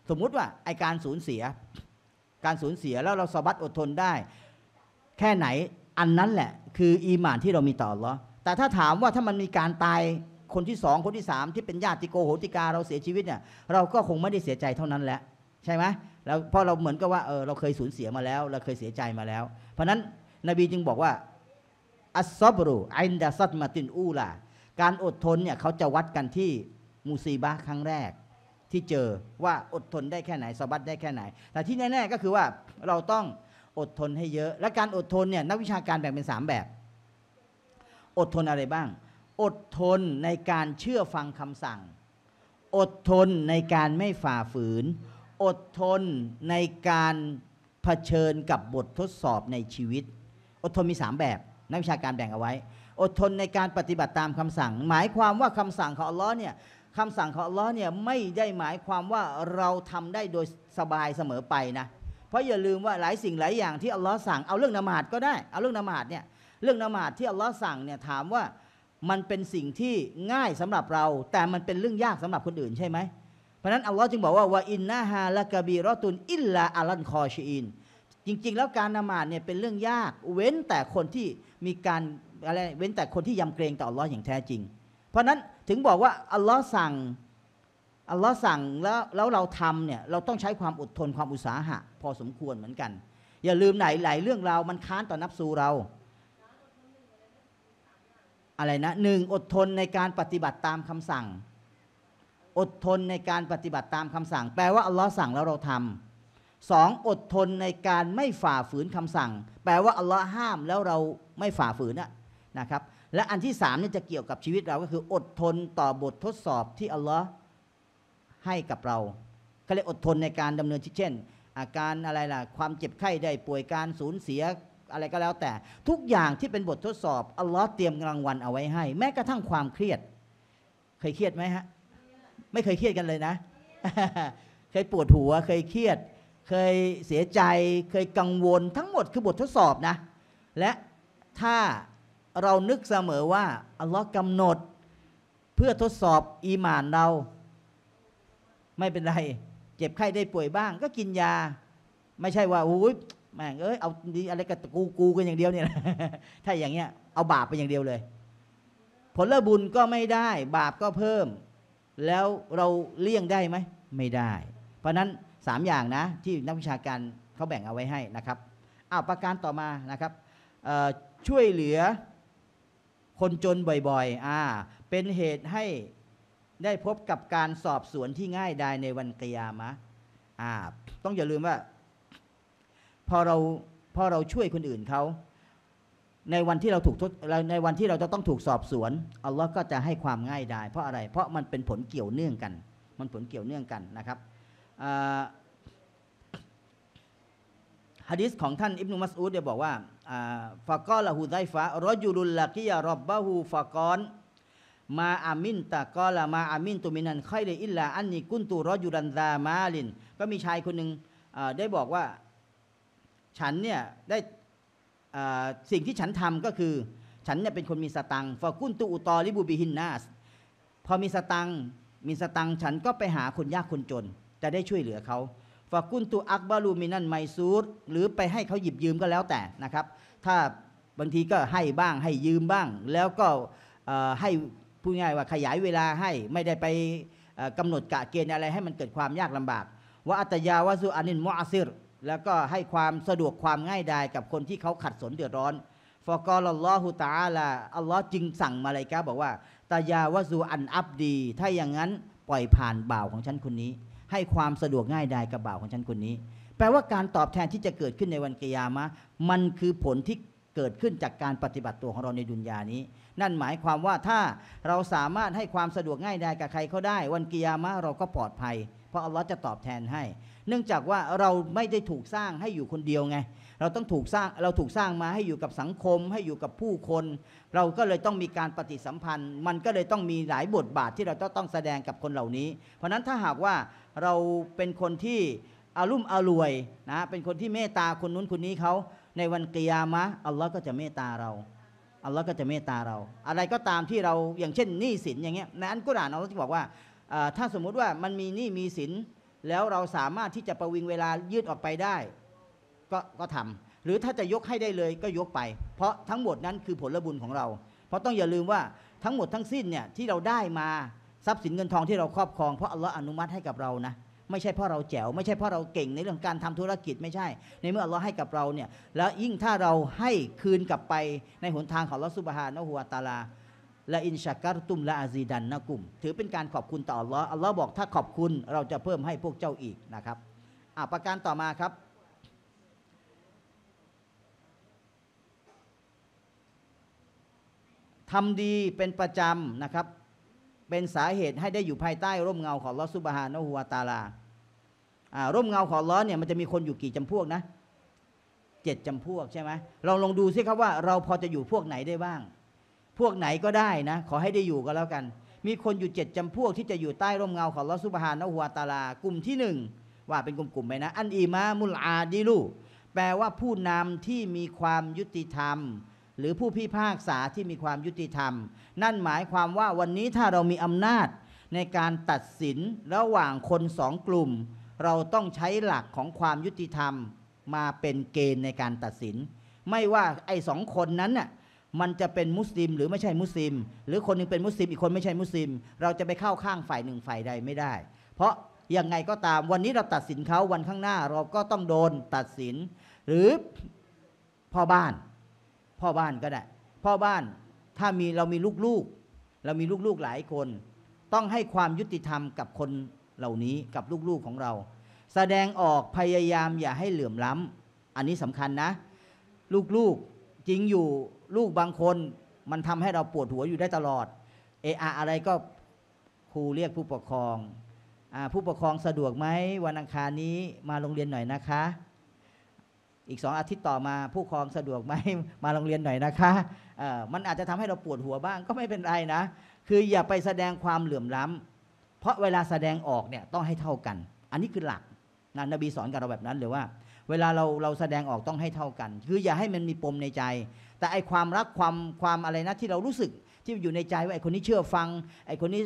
สมมุติว่าไอการสูญเสีย การสูญเสียแล้วเราสบัดอดทนได้แค่ไหนอันนั้นแหละ คืออีหมานที่เรามีต่อหรอแต่ถ้าถามว่าถ้ามันมีการตายคนที่สองคนที่สามที่เป็นญาติโกโหติกาเราเสียชีวิตเนี่ย เราก็คงไม่ได้เสียใจเท่านั้นแหละใช่ไหมแล้วพอเราเหมือนกับว่าเออเราเคยสูญเสียมาแล้ว เราเคยเสียใจมาแล้ว เพราะนั้นนบีจึงบอกว่าอัสซบรูอินดาซัตมาตินอูล่าการอดทนเนี่ยเขาจะวัดกันที่มูซีบาครั้งแรก ที่เจอว่าอดทนได้แค่ไหนสบัดได้แค่ไหน แต่ที่แน่ๆก็คือว่าเราต้องอดทนให้เยอะและการอดทนเนี่ยนักวิชาการแบ่งเป็น3แบบ อดทนอะไรบ้าง อดทนในการเชื่อฟังคำสั่ง อดทนในการไม่ฝ่าฝืน อดทนในการเผชิญกับบททดสอบในชีวิต อดทนมี3แบบ นักวิชาการแบ่งเอาไว้ อดทนในการปฏิบัติตามคำสั่ง หมายความว่าคำสั่งของอัลลอฮ์เนี่ยคำสั่งของอัลลอฮ์เนี่ยไม่ได้หมายความว่าเราทำได้โดยสบายเสมอไปนะเพราะอย่าลืมว่าหลายสิ่งหลายอย่างที่อัลลอฮ์สั่งเอาเรื่องนมาดก็ได้เอาเรื่องนมาดเนี่ยเรื่องนมาดที่อัลลอฮ์สั่งเนี่ยถามว่ามันเป็นสิ่งที่ง่ายสำหรับเราแต่มันเป็นเรื่องยากสำหรับคนอื่นใช่ไหมเพราะนั้นอัลลอฮ์จึงบอกว่าวาอินนาฮาละกบีรอตุนอิลลาอัลันคอชีอิน จริง ๆ แล้วการนมาดเนี่ยเป็นเรื่องยากเว้นแต่คนที่มีการอะไรเว้นแต่คนที่ยำเกรงต่ออัลลอฮ์อย่างแท้จริง เพราะนั้นถึงบอกว่าอัลลอฮ์สั่งอัลลอฮ์สั่งแล้วแล้วเราทำเนี่ยเราต้องใช้ความอดทนความอุตสาหะ พอสมควรเหมือนกัน อย่าลืมไหนหลายเรื่องเรา มันค้านต่อนับสูเราอะไรนะหนึ่งอดทนในการปฏิบัติตามคำสั่ง อดทนในการปฏิบัติตามคำสั่ง แปลว่าอัลลอฮ์สั่งแล้วเราทำสองอดทนในการไม่ฝ่าฝืนคำสั่ง แปลว่าอัลลอฮ์ห้ามแล้วเราไม่ฝ่าฝืนนะครับและอันที่สามนี่จะเกี่ยวกับชีวิตเราก็คืออดทนต่อบททดสอบ ที่อัลลอฮ์ให้กับเราก็เลยอดทนในการดำเนินชีวิตเช่น อาการอะไรล่ะ ความเจ็บไข้ได้ป่วยการสูญเสียอะไรก็แล้วแต่ ทุกอย่างที่เป็นบททดสอบอัลลอฮ์เตรียมรางวัลเอาไว้ให้ แม้กระทั่งความเครียด เคยเครียดไหมฮะไม่เคยเครียดกันเลยนะ เคยปวดหัวเคยเครียด เคยเสียใจเคยกังวลทั้งหมดคือบททดสอบนะ และถ้าเรานึกเสมอว่าอัลลอฮ์กำหนดเพื่อทดสอบอีหมานเราไม่เป็นไรเจ็บไข้ได้ป่วยบ้าง ก็กินยา ไม่ใช่ว่าอุ้ยแม่ง เอ้ยเอาอะไรกับกูกูกันอย่างเดียวเนี่ยถ้าอย่างเงี้ยเอาบาปไปอย่างเดียวเลย ผลบุญก็ไม่ได้ บาปก็เพิ่ม แล้วเราเลี่ยงได้ไหมไม่ได้ เพราะนั้นสามอย่างนะ ที่นักวิชาการเขาแบ่งเอาไว้ให้นะครับอาประการต่อมานะครับ ช่วยเหลือคนจนบ่อยๆ อ่า เป็นเหตุให้ได้พบกับการสอบสวนที่ง่ายดายในวันกียามะอ่าต้องอย่าลืมว่าพอเราพอเราช่วยคนอื่นเขาในวันที่เราถูกในวันที่เราจะต้องถูกสอบสวนอัลลอฮ์ก็จะให้ความง่ายดายเพราะอะไรเพราะมันเป็นผลเกี่ยวเนื่องกัน มันผลเกี่ยวเนื่องกันนะครับฮะดิษของท่านอิบนุมัสอูดเนี่ยบอกว่าฟะกอละฮูไดฟะรอยูรุลละกิยารอบบะฮูฟะกอนมาอามินตะก็ละมาอามินตุมินันค่อยเลยอิลลา อันนี้กุนตูรอยูรันดามาลิน ก็มีชายคนหนึ่งได้บอกว่า ฉันเนี่ยได้สิ่งที่ฉันทำก็คือ ฉันเนี่ยเป็นคนมีสตังฟอกุนตูอุตอริบูบิฮินนาสพอมีสตังมีสตังฉันก็ไปหาคนยากคนจน จะได้ช่วยเหลือเขาฟากุนตูอักบาลูมินันไมซูรหรือไปให้เขาหยิบยืมก็แล้วแต่นะครับ ถ้าบางทีก็ให้บ้าง ให้ยืมบ้าง แล้วก็ให้พูดง่ายว่าขยายเวลาให้ไม่ได้ไปกำหนดกะเกณฑ์อะไรให้มันเกิดความยากลำบาก ว่าอัตยาวาสุอานินมออซิรแล้วก็ให้ความสะดวกความง่ายดายกับคนที่เขาขัดสนเดือดร้อนฟอกอลลอฮุตาลาอัลลอฮ์จึงสั่งมาเลยกาบอกว่าตายาวาซุอันอับดี ถ้าอย่างนั้นปล่อยผ่านบ่าวของฉันคนนี้ ให้ความสะดวกง่ายดายกับบ่าวของฉันคนนี้ แปลว่าการตอบแทนที่จะเกิดขึ้นในวันกิยามะมันคือผลที่เกิดขึ้นจากการปฏิบัติตัวของเราในดุนยานี้ นั่นหมายความว่าถ้าเราสามารถให้ความสะดวกง่ายดายกับใครเขาได้ วันกิยามะเราก็ปลอดภัย เพราะอัลลอฮ์จะตอบแทนให้ เนื่องจากว่าเราไม่ได้ถูกสร้างให้อยู่คนเดียวไง เราต้องถูกสร้างเราถูกสร้างมาให้อยู่กับสังคมให้อยู่กับผู้คน เราก็เลยต้องมีการปฏิสัมพันธ์ มันก็เลยต้องมีหลายบทบาทที่เราต้องแสดงกับคนเหล่านี้ เพราะนั้นถ้าหากว่าเราเป็นคนที่อารมุ่มอรวยนะเป็นคนที่เมตตาคนนู้นคนนี้เขาในวันกิยามะอัลลอฮ์ก็จะเมตตาเรา อัลลอฮ์ก็จะเมตตาเรา อะไรก็ตามที่เราอย่างเช่นหนี้สินอย่างเงี้ยในอันกุรอานอัลลอฮ์ที่บอกว่าถ้าสมมุติว่ามันมีหนี้มีสินแล้วเราสามารถที่จะประวิงเวลายืดออกไปได้ก็ก็ทำหรือถ้าจะยกให้ได้เลยก็ยกไป เพราะทั้งหมดนั้นคือผลบุญของเรา เพราะต้องอย่าลืมว่าทั้งหมดทั้งสิ้นเนี่ยที่เราได้มาทรัพย์สินเงินทองที่เราครอบครองเพราะอัลลอฮ์อนุมัติให้กับเรานะไม่ใช่เพราะเราแจ๋วไม่ใช่เพราะเราเก่งในเรื่องการทำธุรกิจไม่ใช่ ในเมื่อเราให้กับเราเนี่ยแล้วยิ่งถ้าเราให้คืนกลับไปในหนทางของลอสุบฮานะฮัวตาลาและอินชักกรตุมละอาซีดันนะกุมถือเป็นการขอบคุณต่ออัลลอฮ์อัลลอฮ์บอกถ้าขอบคุณเราจะเพิ่มให้พวกเจ้าอีกนะครับ อ่าประการต่อมาครับทำดีเป็นประจำนะครับ เป็นสาเหตุให้ได้อยู่ภายใต้ ร่มเงาของลอสุบฮานอหัวตาลาร่มเงาของล้อเนี่ยมันจะมีคนอยู่กี่จำพวกนะเจ็ดจำพวกใช่ไหมเราลองดูซิครับว่า เราพอจะอยู่พวกไหนได้บ้าง พวกไหนก็ได้นะ ขอให้ได้อยู่ก็แล้วกัน มีคนอยู่เจ็ดจำพวก ที่จะอยู่ใต้ร่มเงาของลอสุบฮานะฮัวตาลากลุ่มที่หนึ่งว่าเป็นกลุ่มๆไปนะอันอีมามุลอาดิลูแปลว่าผู้นำที่มีความยุติธรรม หรือผู้พิพากษาที่มีความยุติธรรม นั่นหมายความว่าวันนี้ถ้าเรามีอำนาจในการตัดสินระหว่างคนสองกลุ่มเราต้องใช้หลักของความยุติธรรมมาเป็นเกณฑ์ในการตัดสิน ไม่ว่าไอ้สองคนนั้นน่ะมันจะเป็นมุสลิม หรือไม่ใช่มุสลิม หรือคนนึงเป็นมุสลิมอีกคนไม่ใช่มุสลิม เราจะไปเข้าข้างฝ่ายหนึ่งฝ่ายใดไม่ได้ เพราะยังไงก็ตาม วันนี้เราตัดสินเขาวันข้างหน้าเราก็ต้องโดนตัดสินหรือพ่อบ้านพ่อบ้านก็ได้พ่อบ้านถ้ามีเรามีลูกๆ เรามีลูกๆหลายคน ต้องให้ความยุติธรรมกับคนเหล่านี้กับลูกๆของเรา แสดงออกพยายามอย่าให้เหลื่อมล้ำอันนี้สำคัญนะลูกๆจริงอยู่ลูกบางคนมันทำให้เราปวดหัวอยู่ได้ตลอดเอออะไรก็ครูเรียกผู้ปกครองอผู้ปกครองสะดวกไหมวันอังคารนี้มาโรงเรียนหน่อยนะคะ อีกสองอาทิตย์ต่อมา ผู้ปกครองสะดวกไหมมาโรงเรียนหน่อยนะคะมันอาจจะทำให้เราปวดหัวบ้างก็ไม่เป็นไรนะ คืออย่าไปแสดงความเหลื่อมล้ำเพราะเวลาแสดงออกเนี่ยต้องให้เท่ากัน อันนี้คือหลักนะนบีสอนกับเราแบบนั้นเลยว่า เวลาเราเราแสดงออกต้องให้เท่ากันคืออย่าให้มันมีปมในใจ แต่ไอความรักความความอะไรนะที่เรารู้สึกที่อยู่ในใจว่าไอคนนี้เชื่อฟัง ไอคนนี้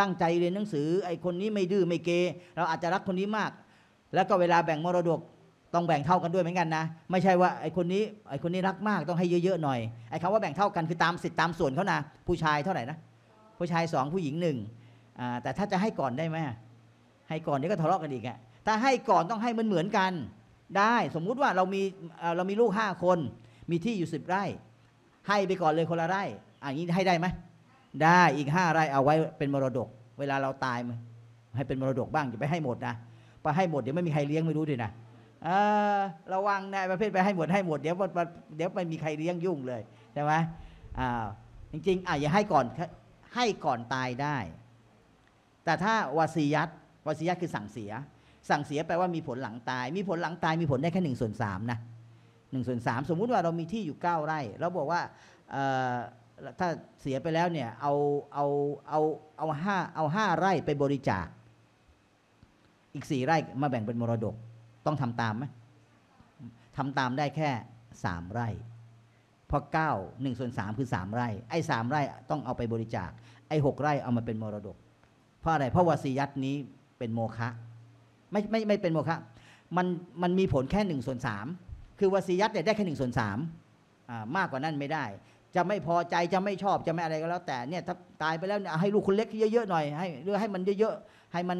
ตั้งใจเรียนหนังสือไอคนนี้ไม่ดื้อไม่เกเราอาจจะรักคนนี้มาก แล้วก็เวลาแบ่งมรดกต้องแบ่งเท่ากันด้วยเหมือนกันนะไม่ใช่ว่าไอคนนี้ไอคนนี้รักมากต้องให้เยอะๆหน่อยไอคำว่าแบ่งเท่ากันคือตามสิทธิ์ตามส่วนเขานะผู้ชายเท่าไหร่นะผู้ชายสองผู้หญิงหนึ่งแต่ถ้าจะให้ก่อนได้ไหม ให้ก่อนนี่ก็ทะเลาะกันอีกอะถ้าให้ก่อนต้องให้มันเหมือนกัน ได้ สมมุติว่าเรามีเรามีลูกห้าคน มีที่อยู่สิบไร่ ให้ไปก่อนเลยคนละไร่อันนี้ให้ได้ไหม ได้ อีกห้าไร่เอาไว้เป็นมรดก เวลาเราตายมให้เป็นมรดกบ้างอย่าไปให้หมดนะ ไปให้หมดเดี๋ยวไม่มีใครเลี้ยง ไม่รู้ด้วยนะระวังนะประเภทไปให้หมดให้หมดเดี๋ยวเดี๋ยวไม่มีใครเลี้ยงยุ่งเลยใช่ไหมอาจริงๆอ่ะอย่าให้ก่อน ให้ก่อนตายได้แต่ถ้าวาสียัตวาสียัตคือสั่งเสีย สั่งเสียแปลว่ามีผลหลังตาย มีผลหลังตาย มีผลได้แค่หนึ่งส่วนสามนะหนึ่งส่วนสามสมมุติว่าเรามีที่อยู่เก้าไร่ เราบอกว่าถ้าเสียไปแล้วเนี่ย เอาเอาเอาเอาห้าเอาห้าไร่ไปบริจาค อีกสี่ไร่มาแบ่งเป็นมรดก ต้องทำตามไหมทำตามได้แค่สามไร่พอเก้าหนึ่งส่วนสามคือสามไร่ ไอ้สามไร่ต้องเอาไปบริจาค ไอ้หกไร่เอามาเป็นมรดกราะอะไรเพราะวสียัตนี้เป็นโมฆะไม่ไม่ไม่เป็นโมฆะมันมันมีผลแค่หนึ่งส่วนสามคือวสียัตเนี่ยได้แค่หนึ่งส่วนสามมากกว่านั้นไม่ได้ จะไม่พอใจจะไม่ชอบจะไม่อะไรก็แล้ว แต่เนี่ยถ้าตายไปแล้วเนี่ยให้ลูกคนเล็กเยอะๆหน่อยให้หรือให้มันเยอะๆ ให้มัน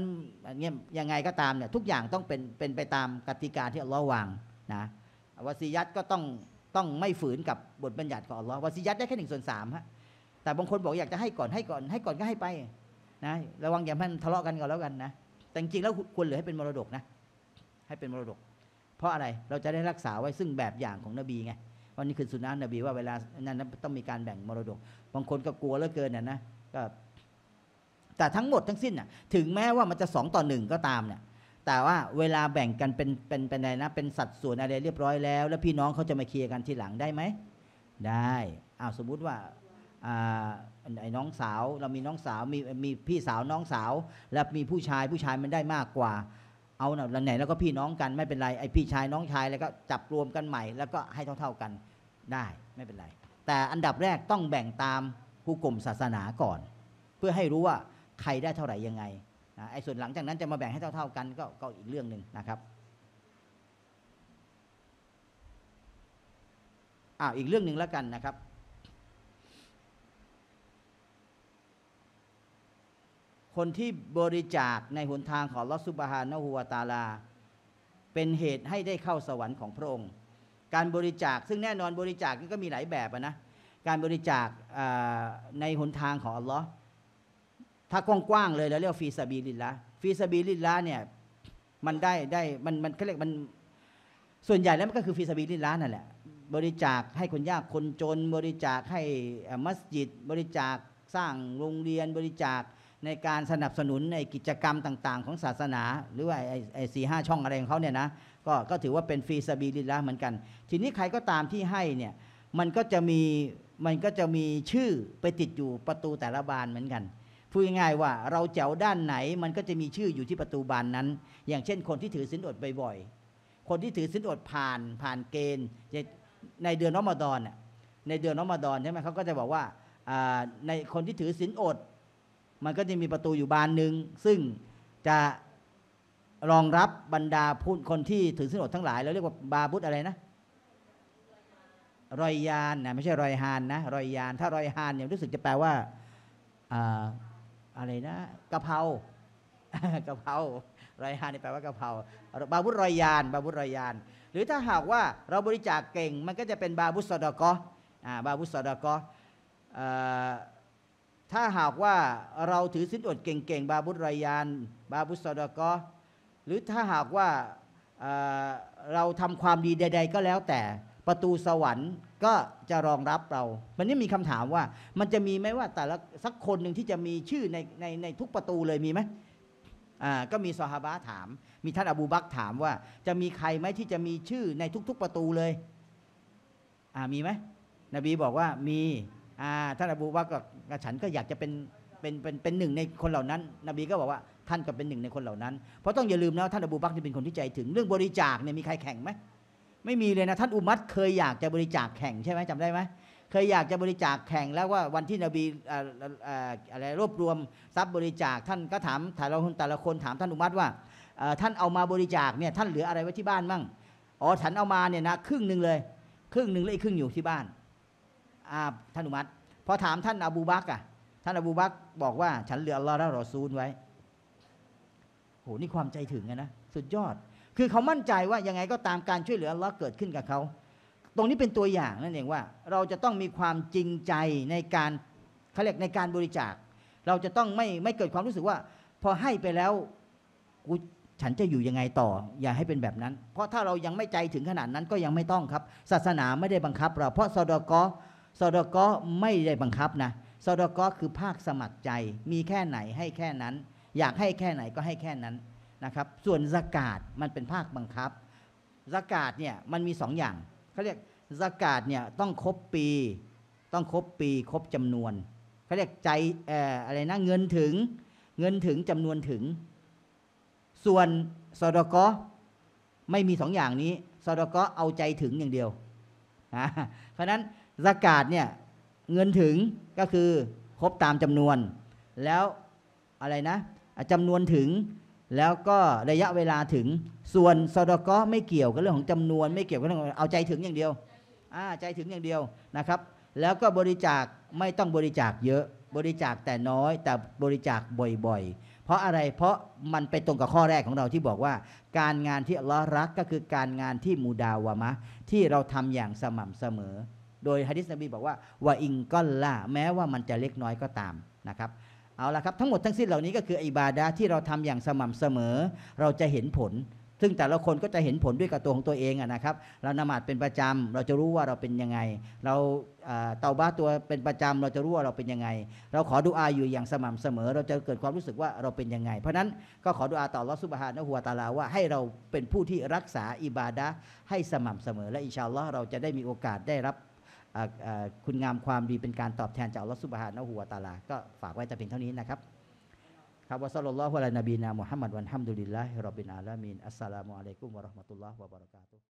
เงี้ยยังไงก็ตามเนี่ยทุกอย่างต้องเป็นเป็นไปตามกติกาที่อัลลอฮ์วางนะวสียัตก็ต้องต้องไม่ฝืนกับบทบัญญัติของอัลลอฮ์วสียัตได้แค่หนึ่งส่วนสามฮะแต่บางคนบอกอยากจะให้ก่อนให้ก่อนให้ก่อนก็ให้ไปนะระวังอย่าให้มันทะเลาะกันก่อนแล้วกันนะแต่จริงแล้วควรเหลือให้เป็นมรดกนะให้เป็นมรดก เพราะอะไรเราจะได้รักษาไว้ซึ่งแบบอย่างของนบีไงวันนี้คือสุนัขนบีว่าเวลานั้นต้องมีการแบ่งมรดกบางคนก็กลัวเหลือเกินนะก็แต่ทั้งหมดทั้งสิ้นน่ะ ถึงแม้ว่ามันจะสองต่อหนึ่งก็ตามเนี่ยแต่ว่าเวลาแบ่งกัน เป็นเป็นเป็นอะไรนะเป็นสัดส่วนอะไรเรียบร้อยแล้วแล้วพี่น้องเขาจะมาเคลียร์กันทีหลังได้ไหมได้อ้าวสมมุติว่าไอ้น้องสาวเรามีน้องสาวมีมีพี่สาวน้องสาว แล้วมีผู้ชายผู้ชายมันได้มากกว่า เอาเน่ยไหน แล้วก็พี่น้องกันไม่เป็นไรไอ้พี่ชายน้องชายแล้วก็จับรวมกันใหม่ แล้วก็ให้เท่า ๆกันได้ไม่เป็นไร แต่อันดับแรกต้องแบ่งตามผู้กลุ่มศาสนาก่อน เพื่อให้รู้ว่าใครได้เท่าไหร่ยังไงไอ้ส่วนหลังจากนั้นจะมาแบ่งให้เท่า ๆกันก็ก็อีกเรื่องหนึ่งนะครับอ้าวอีกเรื่องหนึ่งแล้วกันนะครับคนที่บริจาคในหนทางของลอสุบฮานะฮูวตาลาเป็นเหตุให้ได้เข้าสวรรค์ของพระองค์ การบริจาคซึ่งแน่นอนบริจาคก็มีหลายแบบนะ การบริจาคในหนทางของอัลลอฮ์ถ้ากว้างๆเลยเราเรียกฟีซาบีลิลละฟีซาบีลิลละเนี่ยมันได้ได้ มันมันเขาเรียกมันส่วนใหญ่แล้วมันก็คือฟีซาบีลิลละนั่นแหละบริจาคให้คนยากคนจน บริจาคให้มัสยิด บริจาคสร้างโรงเรียนบริจาคในการสนับสนุนในกิจกรรมต่างๆ ของศาสนาหรือว่าไอ้สี่ห้าช่องอะไรของเขาเนี่ยนะก็ก็ถือว่าเป็นฟรีสบีลิละเหมือนกันทีนี้ใครก็ตามที่ให้เนี่ยมันก็จะมีมันก็จะมีชื่อไปติดอยู่ประตูแต่ละบานเหมือนกันพูดง่ายๆว่าเราเจวด้านไหนมันก็จะมีชื่ออยู่ที่ประตูบานนั้น อย่างเช่น คนที่ถือสินอดบ่อยๆคนที่ถือสินอดผ่านผ่านเกณฑ์ ในเดือนอมฎอนในเดือนอมฎอนใช่ไหมเขาก็จะบอกว่าในคนที่ถือสินอดมันก็จะมีประตูอยู่บานหนึ่งซึ่งจะรองรับบรรดาผู้คนที่ถือสินอดทั้งหลายเราเรียกว่าบาบุตอะไรนะรอยยานนะไม่ใช่รอยฮานนะรอยยาน ถ้ารอยฮานเนี่ยรู้สึกจะแปลว่าอะไรนะกะเพรากะเพรารอยฮานนี่แปลว่ากะเพราบาบุตรอยยาน บาบุตรอยยาน หรือถ้าหากว่าเราบริจาคเก่ง มันก็จะเป็นบาบุตรสดกอบาบุตรสดกอถ้าหากว่าเราถือสินอดเก่งๆบาบุตรรายาน บาบุตรสดกหรือถ้าหากว่าเราทำความดีใด ๆ ก็แล้วแต่ประตูสวรรค์ก็จะรองรับเรา มันนี้มีคำถามว่า มันจะมีไหมว่าแต่ละสักคนหนึ่งที่จะมีชื่อในในในทุกประตูเลยมีไหมอ่าก็มีซอฮาบะถาม มีท่านอบูบักถามว่า จะมีใครไหมที่จะมีชื่อในทุก ๆประตูเลยอ่ามีไหมนบีบอกว่ามีอ่าท่านอบูบักก็กฉันก็อยากจะเป็นเป็นเป็นเป็นหนึ่งในคนเหล่านั้น นบีก็บอกว่า ท่านก็เป็นหนึ่งในคนเหล่านั้นเพราะต้องอย่าลืมนะท่านอบูบักรนี่เป็นคนที่ใจถึงเรื่องบริจาคเนี่ยมีใครแข่งไหมไม่มีเลยนะท่านอุมัตเคยอยากจะบริจาคแข่งใช่ไหมจำได้ไหมเคยอยากจะบริจาคแข่งแล้วว่าวันที่นบีอะไรรวบรวมทรัพย์บริจาคท่านก็ถามแต่ละคนแต่ละคนถามท่านอุมัตว่าท่านเอามาบริจาคเนี่ยท่านเหลืออะไรไว้ที่บ้านมั่งอ๋อฉันเอามาเนี่ยนะครึ่งหนึ่งเลย ครึ่งหนึ่งแลยอีกครึ่งอยู่ที่บ้านท่านอุมัตพอถามท่านอบูบักอะท่านอบูบักบอกว่าฉันเหลือรอแลวรอซูลไว้ โห นี่ความใจถึงนะ สุดยอด คือเขามั่นใจว่ายังไงก็ตามการช่วยเหลืออราเกิดขึ้นกับเขา ตรงนี้เป็นตัวอย่างนั่นเองว่า เราจะต้องมีความจริงใจในการเขาเรียกในการบริจาค เราจะต้องไม่ไม่เกิดความรู้สึกว่า พอให้ไปแล้วกูฉันจะอยู่ยังไงต่อ อย่าให้เป็นแบบนั้น เพราะถ้าเรายังไม่ใจถึงขนาดนั้นก็ยังไม่ต้องครับ ศาสนาไม่ได้บังคับเราเพราะซอดกอสดกไม่ได้บังคับนะสดกคือภาคสมัครใจ มีแค่ไหนให้แค่นั้น อยากให้แค่ไหนก็ให้แค่นั้นนะครับ ส่วนสกาดมันเป็นภาคบังคับสกาดเนี่ยมันมีสองอย่างเขาเรียกสกาดเนี่ยต้องครบปี ต้องครบปีครบจำนวนเขาเรียกใจออะไรนะเงินถึงเงินถึง จำนวนถึง ส่วนสดกไม่มีสองอย่างนี้สดกเอาใจถึงอย่างเดียว เพราะนั้นสกาดเนี่ยเงินถึงก็คือครบตามจำนวน แล้วอะไรนะ จำนวนถึงแล้วก็ระยะเวลาถึงส่วนสดก็ไม่เกี่ยวกับเรื่องของจำนวนไม่เกี่ยวกับเรื่องเอาใจถึงอย่างเดียวอาใจถึงอย่างเดียวนะครับ แล้วก็บริจาคไม่ต้องบริจาคเยอะบริจาคแต่น้อย แต่บริจาคบ่อย ๆ เพราะอะไรเพราะมันไปตรงกับข้อแรกของเราที่บอกว่าการงานที่ลอรักก็คือการงานที่มูดาวะมะที่เราทำอย่างสม่ำเสมอโดยฮะดิษนบีบอกว่าว่อิงก้อนล่าแม้ว่ามันจะเล็กน้อยก็ตามนะครับเอาละครับทั้งหมดทั้งสิ้นเหล่านี้ก็คืออิบาดาที่เราทำอย่างสม่ำเสมอเราจะเห็นผล ซึ่งแต่ละคนก็จะเห็นผลด้วยกับตัวของตัวเองนะครับ เรานมาดเป็นประจำเราจะรู้ว่าเราเป็นยังไงเราเตาบ้าตัวเป็นประจำเราจะรู้ว่าเราเป็นยังไงเราขอดูอาอยู่อย่างสม่ำเสมอ เราจะเกิดความรู้สึกว่าเราเป็นยังไง เพราะนั้นก็ขอดูอาต่อรัสุบฮานะหัวตาลาว่าให้เราเป็นผู้ที่รักษาอิบาดะให้สม่ำเสมอและอิชาอัลลอฮ์เราจะได้มีโอกาสได้รับคุณงามความดีเป็นการตอบแทนจากลอสุบฮานะหัวตาลา ก็ฝากไว้แต่เพียงเท่านี้นะครับครับวะสัลลัลลอฮุอะลัยนบีนามุฮัมมัดวันฮัมดุลิลลาฮิรับบินอาลามีนอัสสลามุอะลัยกุมวะราะห์มะตุลลอฮ์วะบะเราะกาตุฮ์